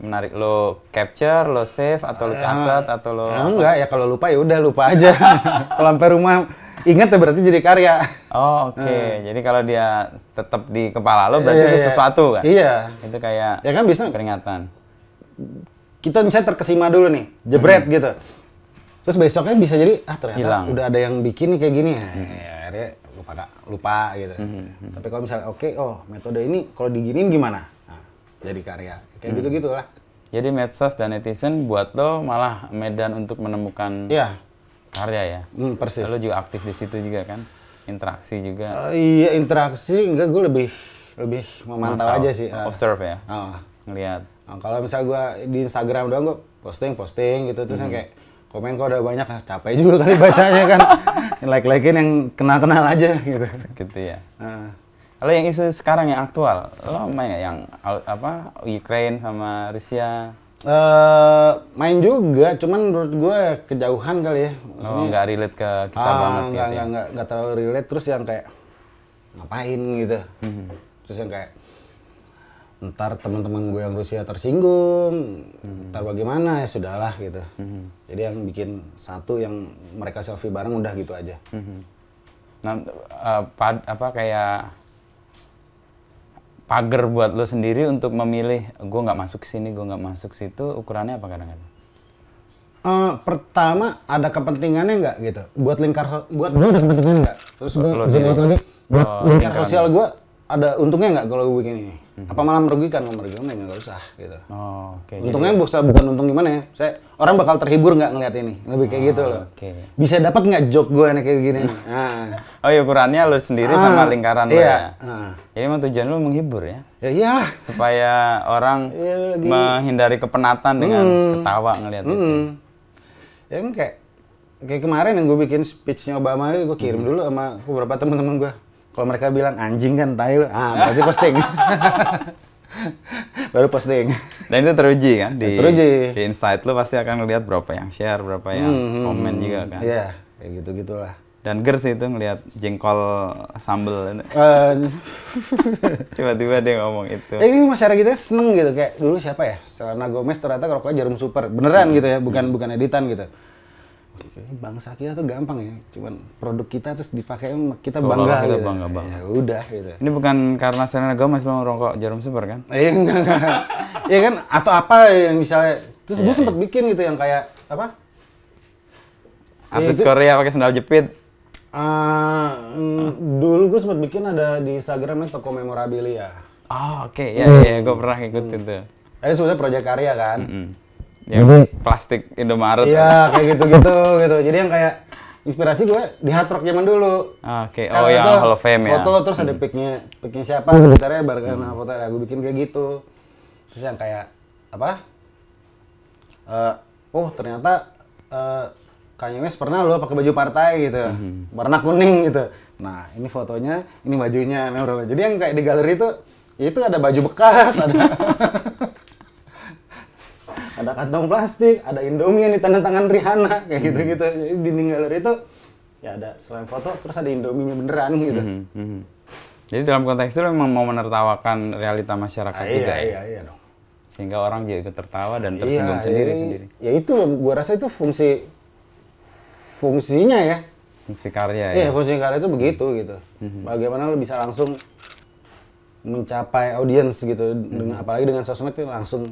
menarik lo capture, lo save atau lo ah. catat atau lo ya, enggak ya kalau lupa ya udah lupa aja. <laughs> kalau sampai rumah ingat ya berarti jadi karya. Oh, oke. Okay. Ah. Hmm. Jadi kalau dia tetap di kepala lo berarti yeah, itu iya, iya. sesuatu kan? Iya. Itu kayak Ya kan bisa keringatan Kita misalnya terkesima dulu nih, jebret mm -hmm. gitu. Terus besoknya bisa jadi ah ternyata Hilang. udah ada yang bikin nih kayak gini. Mm -hmm. Ya, akhirnya lupa lupa gitu. Mm -hmm. Tapi kalau misalnya oke, okay, oh metode ini kalau diginin gimana? jadi karya kayak hmm. gitu gitulah jadi medsos dan netizen buat lo malah medan untuk menemukan ya. karya ya hmm, persis lo juga aktif di situ juga kan interaksi juga uh, iya interaksi enggak gue lebih lebih memantau, Mantau. aja sih uh, observe ya oh. Ah. ngelihat nah, kalau misal gue di Instagram doang gue posting posting gitu terus kan hmm. kayak komen kok udah banyak lah, capek juga kali bacanya kan <laughs> like likein yang kenal kenal aja gitu gitu ya uh lo yang isu sekarang yang aktual, lo main nggak yang apa Ukraine sama Rusia? Uh, main juga, cuman menurut gue kejauhan kali ya. Maksudnya, oh, nggak relate ke kita uh, banget nggak, gitu. Nggak, ya? nggak, nggak terlalu relate. Terus yang kayak ngapain gitu. Hmm. Terus yang kayak ntar teman-teman gue yang Rusia tersinggung, hmm. ntar bagaimana ya sudahlah gitu. Hmm. Jadi yang bikin satu yang mereka selfie bareng udah gitu aja. Hmm. Nah, uh, pad, apa kayak pagar buat lo sendiri untuk memilih gue nggak masuk sini gue nggak masuk situ ukurannya apa kadang-kadang uh, pertama ada kepentingannya nggak gitu buat lingkar buat gue ada kepentingan nggak terus gue lagi buat oh, lingkar kan. sosial gue ada untungnya nggak kalau gue bikin ini hmm Apa malah merugikan? Kalau merugikan ya nggak usah gitu. Oh, okay. Untungnya Jadi... bukan, bukan untung gimana ya. Saya orang bakal terhibur nggak ngeliat ini. Lebih kayak oh, gitu loh. Okay. Bisa dapat nggak joke gue nih kayak gini? nah. <laughs> Oh ya ukurannya lu sendiri ah, sama lingkaran iya. lo ya. Ah. Jadi emang tujuan lu menghibur ya? Ya iya. Supaya orang ya, lagi. menghindari kepenatan dengan hmm. ketawa ngeliat hmm. itu. Ya kayak kayak kemarin yang gue bikin speechnya Obama gue kirim hmm. dulu sama beberapa teman-teman gue kalau mereka bilang anjing kan tail ah berarti posting. <laughs> Baru posting. Dan itu teruji kan di teruji. di insight lu pasti akan ngelihat berapa yang share, berapa yang hmm, komen juga kan. Iya, kayak gitu-gitulah. Dan ger sih itu ngelihat jengkol sambel. Uh, <laughs> Tiba-tiba dia ngomong itu. Ya, ini masyarakat kita gitu, seneng gitu kayak dulu siapa ya? Selena Gomez ternyata rokoknya jarum super. Beneran hmm. gitu ya, bukan hmm. bukan editan gitu bangsa kita tuh gampang ya cuman produk kita terus dipakai kita so, bangga kita gitu. bangga bangga ya udah gitu ini bukan karena selain agama masih rokok jarum super kan iya, <laughs> iya kan atau apa yang misalnya terus yeah, gue iya. sempet yeah. bikin gitu yang kayak apa artis ya, Korea pakai sandal jepit Uh, dulu gue sempet bikin ada di Instagramnya toko memorabilia. Oh oke okay. ya hmm. yeah, ya gue pernah ikutin hmm. tuh. Itu sebenarnya proyek karya kan. Mm yang Jadi, plastik Indomaret. Iya, kayak gitu-gitu gitu. Jadi yang kayak inspirasi gue di hard rock zaman dulu. Oke, okay. oh yang Hall of Fame foto, ya. Foto terus ada picknya, picknya siapa, hmm. gitarnya bareng hmm. foto ada gue bikin kayak gitu. Terus yang kayak apa? Uh, oh ternyata uh, Kanye West pernah lo pakai baju partai gitu, mm-hmm. warna kuning gitu. Nah ini fotonya, ini bajunya, nah, Jadi yang kayak di galeri itu, ya itu ada baju bekas, ada <laughs> ada kantong plastik ada Indomie nih ditanda tangan Rihanna kayak gitu gitu jadi di Ninggaler itu ya ada selain foto terus ada Indominya beneran gitu hmm, hmm, jadi dalam konteks itu memang mau menertawakan realita masyarakat ah, juga iya, ya iya, iya dong sehingga orang jadi ikut tertawa dan iya, tersinggung iya, sendiri iya, sendiri ya itu gua rasa itu fungsi fungsinya ya fungsi karya ya? iya, ya fungsi karya itu begitu gitu hmm bagaimana lo bisa langsung mencapai audiens gitu hmm dengan apalagi dengan sosmed itu langsung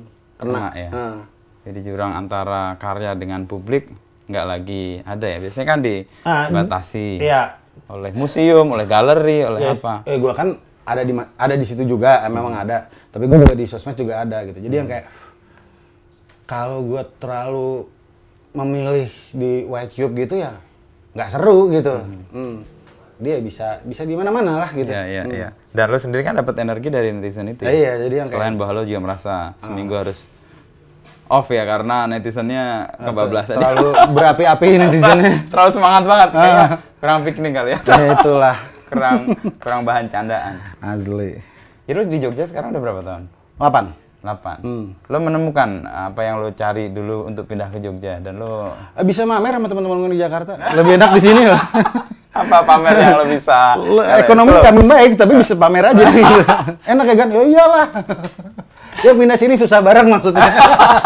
kena, kena ya. Nah, jadi jurang antara karya dengan publik nggak lagi ada ya biasanya kan dibatasi uh, iya. oleh museum oleh galeri oleh ya, apa eh gue kan ada di ada di situ juga hmm. memang ada tapi gue hmm. juga di sosmed juga ada gitu jadi hmm. yang kayak kalau gue terlalu memilih di white cube gitu ya nggak seru gitu hmm. Hmm. dia bisa bisa di mana mana lah gitu ya, ya, hmm. ya. dan lo sendiri kan dapat energi dari netizen itu ya, iya jadi yang selain kayak, bahwa lo juga merasa seminggu uh. harus off ya karena netizennya kebablasan. Terlalu <laughs> berapi-api netizennya. <laughs> Terlalu semangat banget ah. kayaknya. Kurang piknik kali ya. Ya itulah. <laughs> kurang kurang bahan candaan. Asli. Jadi ya, lu di Jogja sekarang udah berapa tahun? 8. 8. Hmm. Lo menemukan apa yang lo cari dulu untuk pindah ke Jogja dan lo eh, bisa mamer sama teman-teman di Jakarta. Lebih enak di sini lah. apa pamer yang lo bisa? Ekonomi kami baik tapi bisa pamer aja. enak ya kan? Ya iyalah. Ya pindah sini susah bareng maksudnya.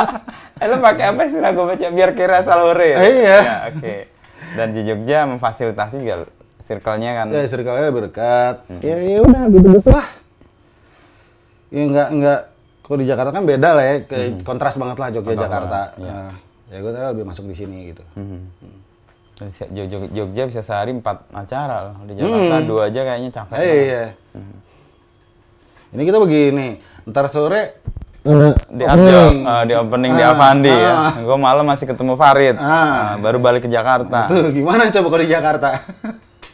<laughs> eh, lo pakai apa sih ragu baca biar kira salore. ya? Eh, iya. Ya, oke. Dan di Jogja memfasilitasi juga circle-nya kan. Ya, circle-nya berkat. Hmm. Ya ya udah gitu-gitu lah. Ya enggak enggak kalau di Jakarta kan beda lah ya, ke, hmm. kontras banget lah Jogja Jakarta. Banget, iya. ah, ya. Nah, ya gue lebih masuk di sini gitu. Hmm. hmm. Jogja, Jogja bisa sehari empat acara loh di Jakarta hmm. dua aja kayaknya capek. Eh, iya. Hmm. Ini kita begini, ntar sore di up di opening ah, di ah, Avandi ya. ah, ya. Gue malam masih ketemu Farid. Ah, nah, baru balik ke Jakarta. Tuh, gimana coba kalau di Jakarta?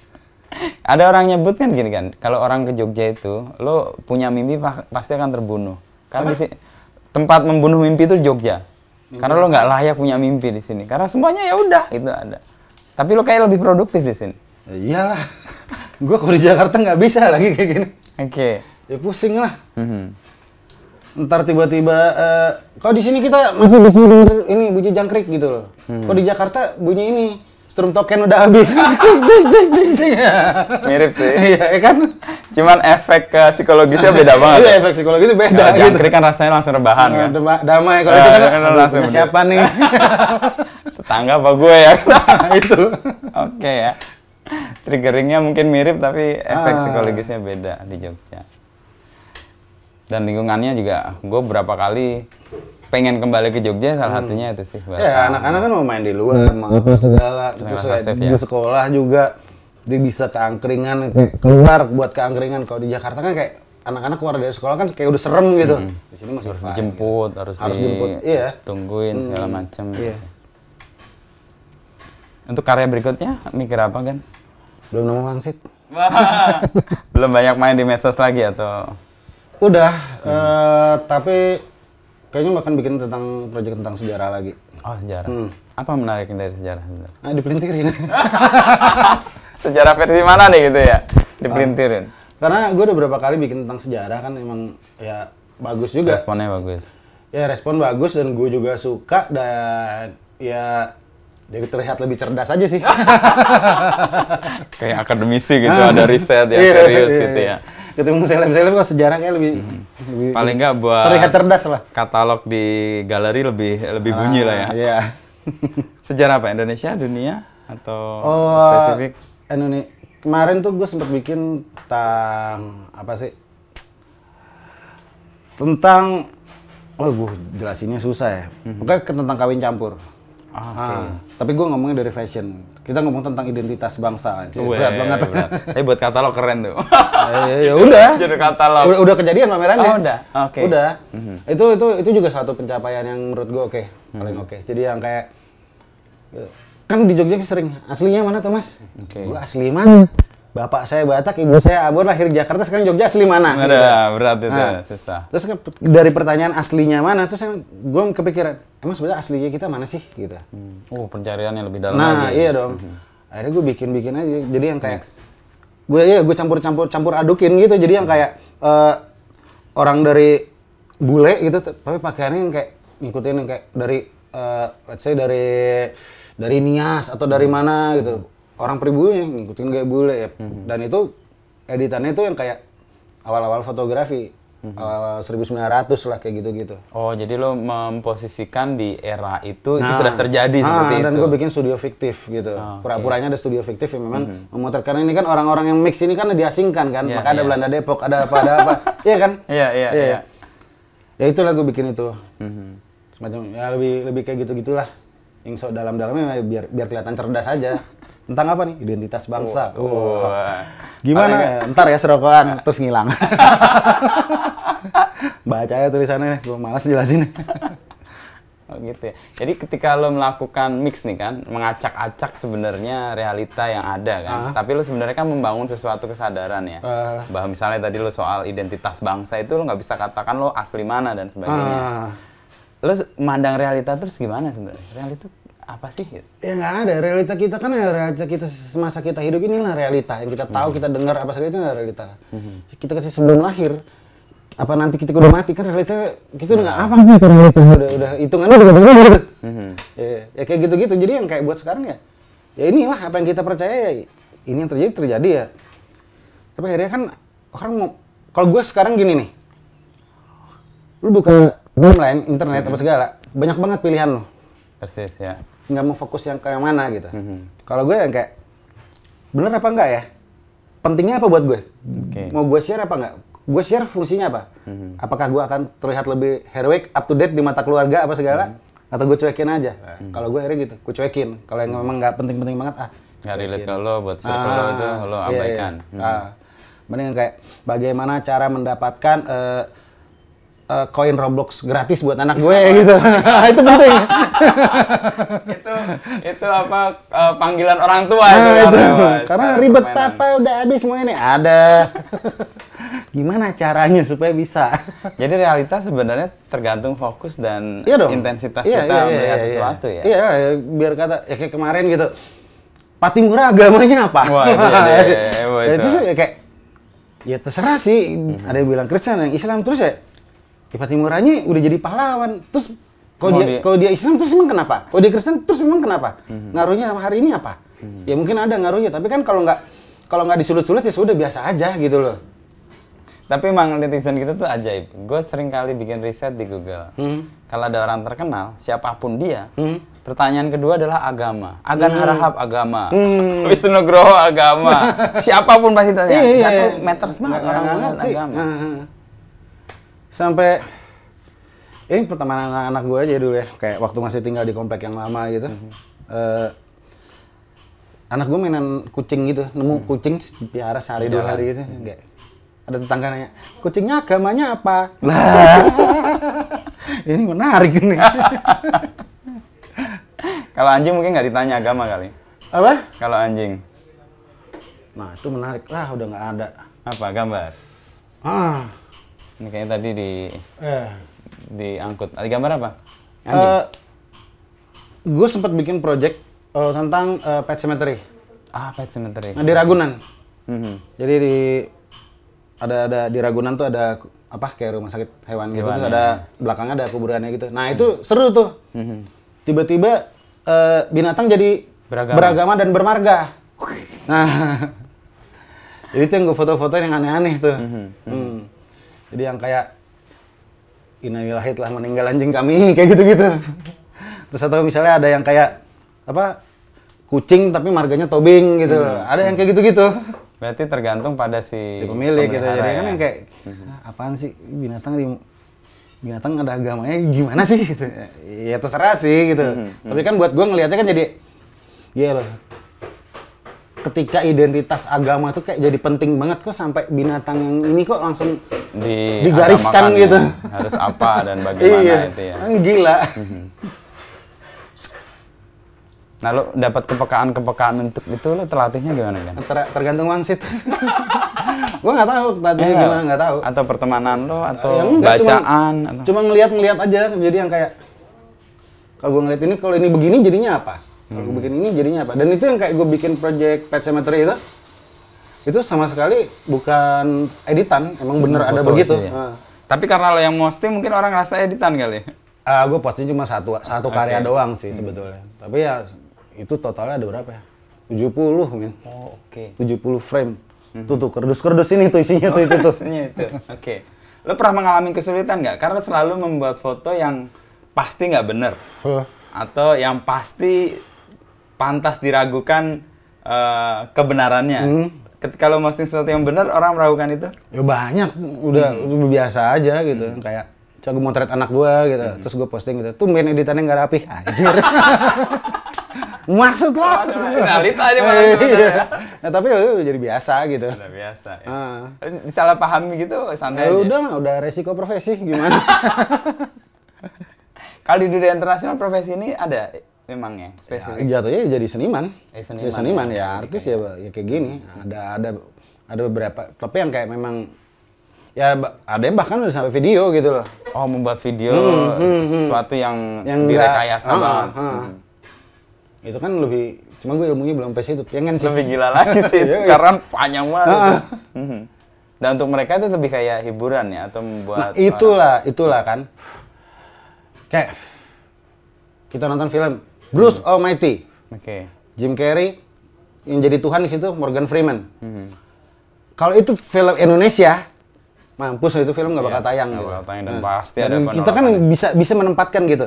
<laughs> Ada orang nyebut kan gini kan, kalau orang ke Jogja itu, lo punya mimpi pasti akan terbunuh. Karena di tempat membunuh mimpi itu Jogja. Mimpi. Karena lo nggak layak punya mimpi di sini. Karena semuanya ya udah itu ada. Tapi lo kayak lebih produktif di sini. Ya iyalah. <laughs> gue kalau di Jakarta nggak bisa lagi kayak gini. Oke. Okay. Ya pusing lah. Mm -hmm ntar tiba-tiba uh, kalau di sini kita masih bisa denger ini bunyi jangkrik gitu loh. Hmm. Kalau di Jakarta bunyi ini strum token udah habis. <laughs> Mirip sih. Iya ya kan? Cuman efek uh, psikologisnya beda banget. Iya, ya. efek psikologisnya beda. kalo gitu. jangkrik gitu. kan rasanya langsung rebahan iya, kan. damai kalau itu eh, kan, kan langsung siapa nih? <laughs> Tetangga apa gue ya? <laughs> Nah, itu. Oke ya. Triggeringnya mungkin mirip tapi efek ah. psikologisnya beda di Jogja dan lingkungannya juga gue berapa kali pengen kembali ke Jogja salah hmm. satunya itu sih ya anak-anak kan mau main di luar hmm. mau apa segala terus di ya. sekolah juga dia bisa keangkringan eh, keluar buat keangkringan kalau di Jakarta kan kayak anak-anak keluar dari sekolah kan kayak udah serem gitu hmm. di sini masih harus jemput gitu. harus, harus di jemput iya tungguin segala hmm. macam gitu. iya. untuk karya berikutnya mikir apa kan belum nemu wangsit <laughs> belum banyak main di medsos lagi atau Udah, hmm. uh, tapi kayaknya bahkan bikin tentang proyek tentang sejarah lagi. Oh, sejarah. Hmm. Apa menarik dari sejarah? Nah, dipelintirin. <laughs> sejarah versi mana nih gitu ya? Dipelintirin. Uh, karena gue udah berapa kali bikin tentang sejarah kan emang ya bagus juga. Responnya bagus. Ya, respon bagus dan gue juga suka dan ya jadi terlihat lebih cerdas aja sih. <laughs> Kayak akademisi gitu, ah. ada riset yang iya. serius iya. gitu ya ketimbang seleb-seleb kok sejarahnya lebih, hmm. lebih paling nggak buat terlihat cerdas lah katalog di galeri lebih lebih bunyi ah, lah ya ah, iya. <laughs> sejarah apa Indonesia dunia atau oh, spesifik Indonesia kemarin tuh gue sempat bikin tentang apa sih tentang oh gue jelasinnya susah ya hmm. pokoknya tentang kawin campur ah, okay. ah, tapi gue ngomongnya dari fashion kita ngomong tentang identitas bangsa sih berat banget berat. tapi buat katalog keren tuh <laughs> ya, ya udah jadi katalog udah, udah kejadian pameran oh, udah oke okay. udah mm-hmm. itu itu itu juga satu pencapaian yang menurut gua oke okay. paling mm-hmm. oke okay. jadi yang kayak kan di Jogja sering aslinya mana tuh mas okay. gue asli mana bapak saya Batak, ibu saya Abon, lahir Jakarta, sekarang Jogja asli mana? Ada, gitu. berat itu, nah, susah. Terus dari pertanyaan aslinya mana, terus gue kepikiran, emang sebenarnya aslinya kita mana sih? gitu. Hmm. Oh, pencarian yang lebih dalam nah, lagi. Nah, iya dong. Hmm. Akhirnya gue bikin-bikin aja, jadi yang kayak, gue iya, gue campur-campur campur adukin gitu, jadi yang kayak uh, orang dari bule gitu, tapi pakaiannya yang kayak ngikutin yang kayak dari, uh, let's say dari dari Nias atau dari hmm. mana gitu orang pribumi yang ngikutin gaya bule ya. hmm Dan itu editannya itu yang kayak awal-awal fotografi. Mm-hmm. Uh, 1900 lah kayak gitu-gitu. Oh, jadi lo memposisikan di era itu nah, itu sudah terjadi nah, seperti dan itu. dan gue bikin studio fiktif gitu. Oh, ah, okay. Pura-puranya ada studio fiktif yang memang mm-hmm. memutar karena ini kan orang-orang yang mix ini kan diasingkan kan. Yeah, Maka yeah. ada iya. Belanda Depok, ada apa ada apa. <laughs> Iya kan? Iya, iya, iya. iya. iya. Ya itulah gue bikin itu. Mm-hmm. Semacam ya lebih lebih kayak gitu-gitulah. Yang so dalam-dalamnya ya biar biar kelihatan cerdas aja. <laughs> Tentang apa nih? Identitas bangsa. Oh. oh. Gimana? Ntar ya serokokan, terus ngilang. <laughs> Baca ya tulisannya, gue malas jelasin. <laughs> oh, gitu ya. Jadi ketika lo melakukan mix nih kan, mengacak-acak sebenarnya realita yang ada kan. Uh ah. -huh. Tapi lo sebenarnya kan membangun sesuatu kesadaran ya. Uh. Ah. Bahwa misalnya tadi lo soal identitas bangsa itu lo nggak bisa katakan lo asli mana dan sebagainya. Uh. Lo mandang realita terus gimana sebenarnya? Realita apa sih? Ya nggak ada. Realita kita kan ya realita kita semasa kita hidup inilah realita yang kita tahu, -hmm. kita dengar apa saja itu realita. -hmm. Kita kasih sebelum lahir apa nanti kita udah mati kan realita kita udah nggak iya. apa iya, nih kan realita udah udah hitungannya udah udah gitu. -hmm. ya, ya kayak gitu-gitu. Jadi yang kayak buat sekarang ya ya inilah apa yang kita percaya ya ini yang terjadi terjadi ya. Tapi akhirnya kan orang mau kalau gue sekarang gini nih. Lu buka online iya. internet -hmm. apa mhm. segala, banyak banget pilihan lo. Persis ya nggak mau fokus yang kayak mana gitu. Mm -hmm. Kalau gue yang kayak bener apa enggak ya? Pentingnya apa buat gue? Okay. Mau gue share apa enggak? Gue share fungsinya apa? Mm -hmm. Apakah gue akan terlihat lebih heroic, up to date di mata keluarga apa segala? Mm -hmm. Atau gue cuekin aja? Mm -hmm. Kalau gue akhirnya gitu, gue cuekin. Kalau yang memang nggak penting-penting banget, ah nggak relate ke lo buat circle ah, lo itu lo abaikan. Iya, iya. Mm Hmm. Ah, mending kayak bagaimana cara mendapatkan uh, Eh, koin uh, Roblox gratis buat anak gue <laughs> gitu. <laughs> itu penting. <laughs> itu itu apa uh, panggilan orang tua nah, itu, ya, itu. Orang nah, Karena ribet apa udah habis semuanya ini. Ada. Gimana caranya supaya bisa? Jadi realitas sebenarnya tergantung fokus dan iya dong. intensitas iya, kita iya, iya melihat iya, iya. sesuatu ya. iya. ya. Iya, biar kata ya kayak kemarin gitu. Patimura agamanya apa? Wah, iya, iya, iya, iya, iya, iya, iya, kayak ya terserah sih. Mm -hmm. Ada yang bilang Kristen, yang Islam terus ya Kipa Timuranya udah jadi pahlawan. Terus kalau dia, dia kalau dia Islam terus memang kenapa? Kalau dia Kristen terus memang kenapa? Mm-hmm. Ngaruhnya sama hari ini apa? Mm-hmm. Ya mungkin ada ngaruhnya, tapi kan kalau nggak kalau nggak disulut-sulut ya sudah biasa aja gitu loh. Tapi emang netizen kita tuh ajaib. Gue sering kali bikin riset di Google. Hmm. Kalau ada orang terkenal, siapapun dia, hmm. pertanyaan kedua adalah agama. Agan hmm. Harahap agama. Hmm. <laughs> Wisnu Nugroho agama. <laughs> siapapun pasti tanya. Iya, iya, iya. Gak tuh matters banget orang-orang agama. Uh, sampai eh, ini pertemanan anak-anak gue aja dulu ya kayak waktu masih tinggal di komplek yang lama gitu mm -hmm. uh, anak gue mainan kucing gitu nemu hmm. kucing piara sehari dua hari gitu hmm. ada tetangga nanya kucingnya agamanya apa nah. <laughs> ini menarik nih <laughs> kalau anjing mungkin nggak ditanya agama kali apa kalau anjing nah itu menarik lah udah nggak ada apa gambar ah ini kayaknya tadi di eh. diangkut. Ada gambar apa? Uh, eh, gue sempat bikin project uh, tentang uh, pet cemetery. Ah, pet cemetery. Nah, di Ragunan. Mm-hmm. Jadi di ada ada di Ragunan tuh ada apa kayak rumah sakit hewan, hewan gitu terus ada ya. belakangnya ada kuburannya gitu. Nah, mm-hmm. itu seru tuh. Mm-hmm. Tiba-tiba uh, binatang jadi beragama, beragama dan bermarga. Nah, jadi <laughs> itu yang gue foto-foto yang aneh-aneh tuh. Mm-hmm. Mm jadi yang kayak inawilahi lah meninggal anjing kami <laughs> kayak gitu-gitu terus atau misalnya ada yang kayak apa kucing tapi marganya tobing gitu hmm. loh. ada yang kayak gitu-gitu berarti tergantung pada si, si pemilik gitu jadi kan ya. kan yang kayak hmm. ah, apaan sih binatang di binatang ada agamanya gimana sih <laughs> gitu ya terserah sih gitu hmm. hmm, hmm. tapi kan buat gue ngelihatnya kan jadi ya loh ketika identitas agama tuh kayak jadi penting banget kok sampai binatang yang ini kok langsung Di digariskan gitu. Harus apa dan <laughs> bagaimana iya. itu ya. Ah, gila. Nah lo dapat kepekaan-kepekaan untuk itu lo terlatihnya gimana kan? Ter tergantung wangsit. <laughs> gue nggak tahu tadi ya, iya. gimana nggak tahu. Atau pertemanan lo ah, atau ya, enggak, bacaan. Cuma, atau... cuma ngeliat-ngeliat aja jadi yang kayak kalau gue ngeliat ini kalau ini begini jadinya apa? Kalau gue hmm. bikin ini jadinya apa? Dan itu yang kayak gue bikin project Pet Cemetery itu, itu sama sekali bukan editan, emang bener hmm, ada begitu. Gitu ya. uh. Tapi karena lo yang posting mungkin orang ngerasa editan kali. Uh, ah, gue posting cuma satu satu okay. karya doang sih hmm. sebetulnya. Tapi ya itu totalnya ada berapa ya? 70 mungkin. Oh, oke. Okay. 70 frame. Hmm. Tuh tuh kerdus-kerdus ini tuh isinya oh, tuh itu tuh. <laughs> Isinya itu. Oke. Okay. Lo pernah mengalami kesulitan nggak? Karena selalu membuat foto yang pasti nggak bener. Huh. Atau yang pasti pantas diragukan uh, kebenarannya. Hmm. Ketika lo posting sesuatu yang benar, orang meragukan itu? Ya banyak, udah, hmm. biasa aja gitu. Hmm. Kayak, coba gue motret anak gue gitu, hmm. terus gue posting gitu. Tuh main editannya nggak rapi, anjir. <laughs> Maksud lo? Oh, realita aja malah iya. Nah tapi ya udah, udah jadi biasa gitu. Udah biasa. Ya. Uh. Ah. Disalah pahami gitu santai. Ya, udah lah, udah resiko profesi gimana? <laughs> Kalau di dunia internasional profesi ini ada memang ya, ya spesifik. Ya, jatuhnya jadi seniman. Eh, seniman. Jadi seniman ya, ya artis gitu ya, ya, ya kayak gini. Hmm. Ada ada ada beberapa tapi yang kayak memang ya ada yang bahkan udah sampai video gitu loh. Oh, membuat video hmm, hmm, hmm, hmm. sesuatu yang, yang direkayasa ah, banget. Uh, Hmm. Itu kan lebih cuma gue ilmunya belum pasti itu. Pengen sih. Lebih gila lagi sih <laughs> iya, iya. karena panjang banget. Hmm. Dan untuk mereka itu lebih kayak hiburan ya atau membuat Nah, itulah, orang. itulah kan. Kayak kita nonton film, Bruce hmm. Almighty. Oke. Okay. Jim Carrey yang jadi Tuhan di situ Morgan Freeman. Hmm. Kalau itu film Indonesia, mampus itu film nggak iya, bakal yeah, tayang. Gak gitu. bakal tayang dan nah, pasti dan ada Kita kan bisa bisa menempatkan gitu.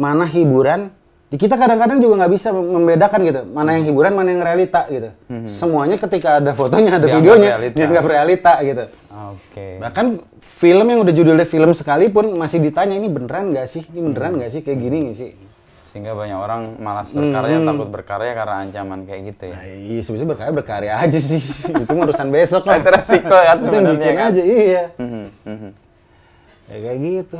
Mana hiburan, kita kadang-kadang juga nggak bisa membedakan gitu mana yang hmm. hiburan mana yang realita gitu hmm. semuanya ketika ada fotonya ada dianggap videonya realita. dianggap realita gitu oke okay. bahkan film yang udah judulnya film sekalipun masih ditanya ini beneran nggak sih ini beneran hmm. nggak sih kayak gini gak sih sehingga banyak orang malas hmm, berkarya hmm. takut berkarya karena ancaman kayak gitu ya. Nah, iya sebenarnya berkarya berkarya aja sih <laughs> itu urusan besok lah. itu resiko kan yang bikin kan? aja iya. Hmm, hmm, ya kayak gitu.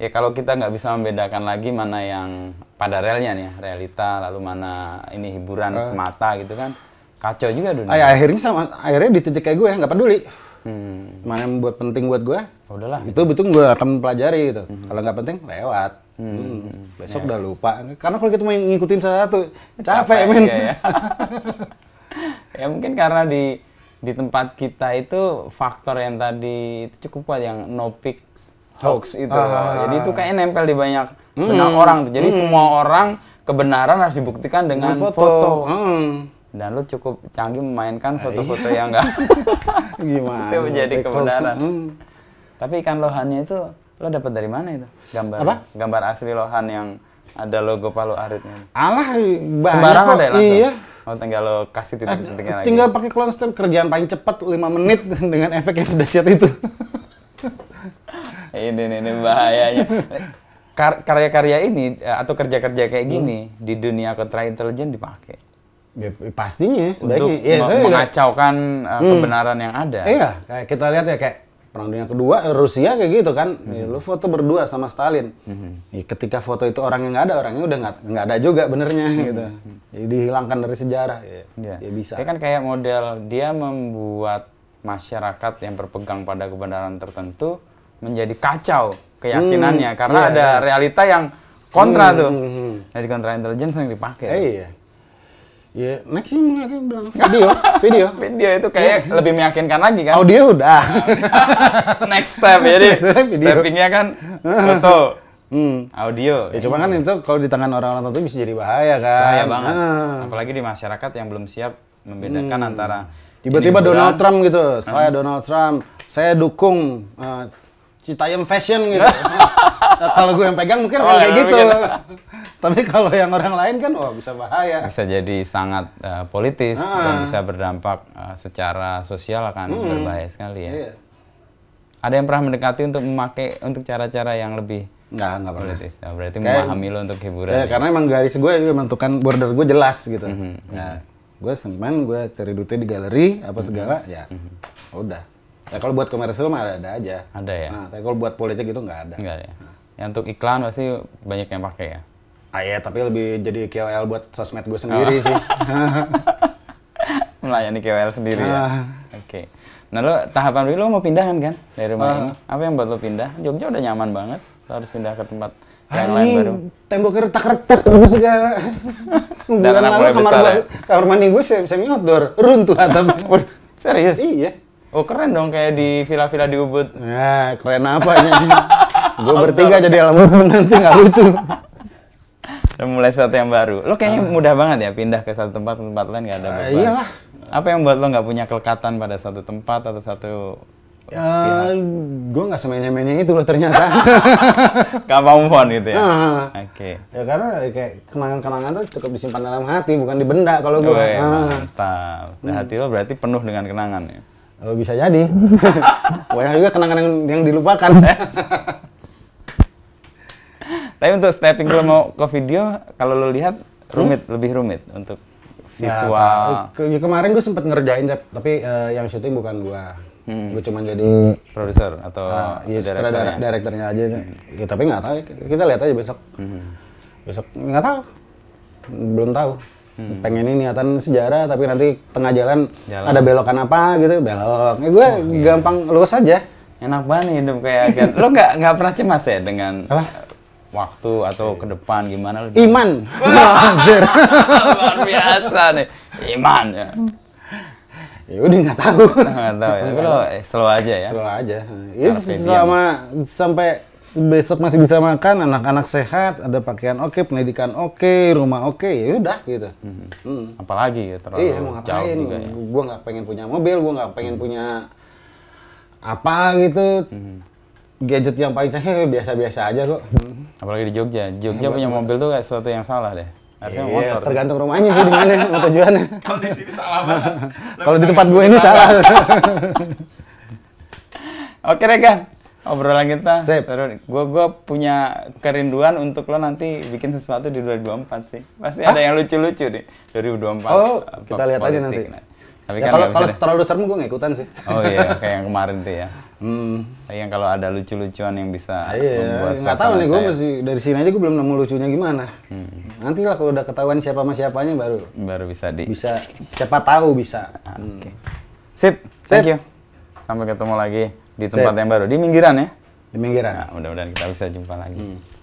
Ya kalau kita nggak bisa membedakan lagi mana yang pada realnya nih, ya. realita lalu mana ini hiburan uh. semata gitu kan. Kacau juga dunia. Ay, akhirnya sama akhirnya di titik kayak gue nggak peduli. Hmm. Mana yang buat penting buat gue? Ya udahlah. Itu gitu. betul gue akan pelajari gitu. Hmm. Kalau nggak penting lewat Hmm. Besok ya. udah lupa. Karena kalau kita mau ngikutin salah satu, capek, capek ya, men. ya. ya mungkin karena di di tempat kita itu faktor yang tadi itu cukup kuat yang no picks hoax itu. Ah. Jadi itu kayak nempel di banyak hmm. benak orang. Jadi hmm. semua orang kebenaran harus dibuktikan dengan foto. foto. Hmm. Dan lu cukup canggih memainkan ah, foto-foto iya. yang enggak <laughs> gimana <laughs> itu menjadi kebenaran. Hmm. Tapi ikan lohannya itu Lo dapat dari mana itu? Gambar Apa? gambar asli lohan yang ada logo Palu Aritnya. Alah, sembarangan deh langsung. Iya. Oh, tinggal lo kasih titik eh, titiknya lagi. Tinggal pakai clone stamp kerjaan paling cepat 5 menit <laughs> dengan efek yang sudah siap itu. <laughs> ini, ini, ini bahayanya. karya-karya ini eh, atau kerja-kerja kayak hmm. gini hmm. di dunia intelijen dipakai. Ya, pastinya sebaiknya untuk ya, mengacaukan ya. kebenaran hmm. yang ada. Iya, kayak kita lihat ya kayak Perang Dunia Kedua Rusia kayak gitu kan, mm-hmm. lu foto berdua sama Stalin. Mm-hmm. ketika foto itu orang yang nggak ada, orangnya udah nggak nggak ada juga benernya mm-hmm. gitu. Jadi ya, dihilangkan dari sejarah ya, yeah. ya bisa. Dia kan kayak model dia membuat masyarakat yang berpegang pada kebenaran tertentu menjadi kacau keyakinannya hmm, karena yeah, ada yeah. realita yang kontra hmm, tuh. Hmm, hmm, Dari kontra intelijen sering dipakai. Eh, iya. Ya, yeah, next sih meyakinkan bilang video, video. video itu kayak yeah. lebih meyakinkan lagi kan. Audio udah. <laughs> next step ya deh. step steppingnya kan foto. Hmm. Audio. Ya, cuma kan itu kalau di tangan orang-orang tertentu bisa jadi bahaya kan. Bahaya banget. Hmm. Apalagi di masyarakat yang belum siap membedakan hmm. antara tiba-tiba Donald Trump gitu. Hmm. Saya ah. Donald Trump, saya dukung uh, Citayam Fashion gitu. <laughs> kalau gue yang pegang mungkin oh, kayak ya, gitu. Mungkin. <laughs> Tapi kalau yang orang lain kan wah bisa bahaya. Bisa jadi sangat uh, politis ah. dan bisa berdampak uh, secara sosial akan hmm. berbahaya sekali ya. Iya. Ada yang pernah mendekati untuk memakai untuk cara-cara yang lebih Enggak, enggak pernah. nah, berarti kayak, memahami lo untuk hiburan. Ya, ya, karena emang garis gue menentukan border gue jelas gitu. Mm -hmm. Nah, mhm. gue seniman, gue cari duitnya di galeri, apa mm -hmm. segala, mhm. ya mm -hmm. udah. Ya kalau buat komersil mah ada, ada aja. Ada ya. Nah, tapi kalau buat politik itu nggak ada. Nggak ada. Ya. Nah. Ya, untuk iklan pasti banyak yang pakai ya. Ah ya, tapi lebih jadi KOL buat sosmed gue oh. sendiri oh. sih. <laughs> Melayani KOL sendiri ya. Ah. Oke. Okay. Nah lo tahapan lo mau pindahan kan dari rumah ah. ini? Apa yang buat lo pindah? Jogja udah nyaman banget. Lo harus pindah ke tempat ah, yang lain baru. Tembok retak-retak segala. Bulan lalu kamar, besar, ya? kamar mandi gue semi outdoor, runtuh atap. <laughs> Serius? Iya. Oh keren dong kayak di villa-villa di Ubud. Ya keren apa ini? gue bertiga jadi almarhum nanti nggak lucu. Dan mulai sesuatu yang baru. Lo kayaknya uh. mudah banget ya pindah ke satu tempat ke tempat lain nggak ada eh, beban. Uh, iyalah. Apa yang buat lo nggak punya kelekatan pada satu tempat atau satu Uh, ya, gue nggak semenya-menya itu lo ternyata. <laughs> gak move on gitu ya. Uh, Oke. Okay. Ya karena kayak kenangan-kenangan tuh cukup disimpan dalam hati, bukan di benda kalau gue. Oh, Uh. Ah. Mantap. Nah, hati lo berarti penuh dengan kenangan ya. Oh, bisa jadi. <laughs> Banyak juga kenangan yang, yang dilupakan. <laughs> Tapi untuk stepping kalau mau ke video, kalau lo lihat hmm? rumit, hmm? lebih rumit untuk ya, visual. Ya, ke, kemarin gue sempet ngerjain tapi uh, yang syuting bukan gue, Hmm. Gue cuman jadi hmm. produser atau uh, ya, direkturnya. direkturnya aja. Hmm. Ya, tapi nggak tahu. Kita lihat aja besok. Hmm. Besok nggak tahu. Belum tahu hmm. ini niatan sejarah tapi nanti tengah jalan, jalan. ada belokan apa gitu belok ya gue oh, iya. gampang lurus aja enak banget hidup kayak lo nggak nggak pernah cemas ya dengan apa? waktu atau ke depan gimana lo iman <laughs> luar biasa nih iman ya ya udah nggak tahu nggak tahu ya tapi lo slow aja ya slow aja ya, sama sampai besok masih bisa makan, anak-anak sehat, ada pakaian oke, pendidikan oke, rumah oke, yaudah ya udah gitu. Hmm. Hmm. Apalagi ya terlalu iya, mau jauh juga ya. Gue nggak pengen punya mobil, gue nggak pengen hmm. punya apa gitu. Hmm. Gadget yang paling canggih ya biasa-biasa aja kok. Mm-hmm. Apalagi di Jogja, Jogja punya mobil tuh kayak sesuatu yang salah deh. Iya, motor. tergantung rumahnya sih di mana, <laughs> mau tujuannya. Kalau di sini salah banget. Kalau di tempat gue ini salah. <laughs> <laughs> Oke Regan obrolan kita. Sip. Gue gue punya kerinduan untuk lo nanti bikin sesuatu di 2024 sih. Pasti Hah? ada yang lucu-lucu nih 2024. Oh, kita lihat aja nanti. Nah. Tapi ya, kan kalau kalau terlalu serem gue nggak ikutan sih. Oh iya, <laughs> kayak yang kemarin tuh ya. Hmm. Yang kalau ada lucu-lucuan yang bisa ah, iya, membuat nggak tahu nih gue masih dari sini aja gue belum nemu lucunya gimana. Hmm. Nanti lah kalau udah ketahuan siapa sama siapanya baru. Baru bisa di. Bisa siapa tahu bisa. Ah, hmm. Oke. Okay. Sip. Sip. Thank you. Sampai ketemu lagi di tempat Sip. yang baru di minggiran ya di minggiran nah, mudah-mudahan kita bisa jumpa lagi hmm.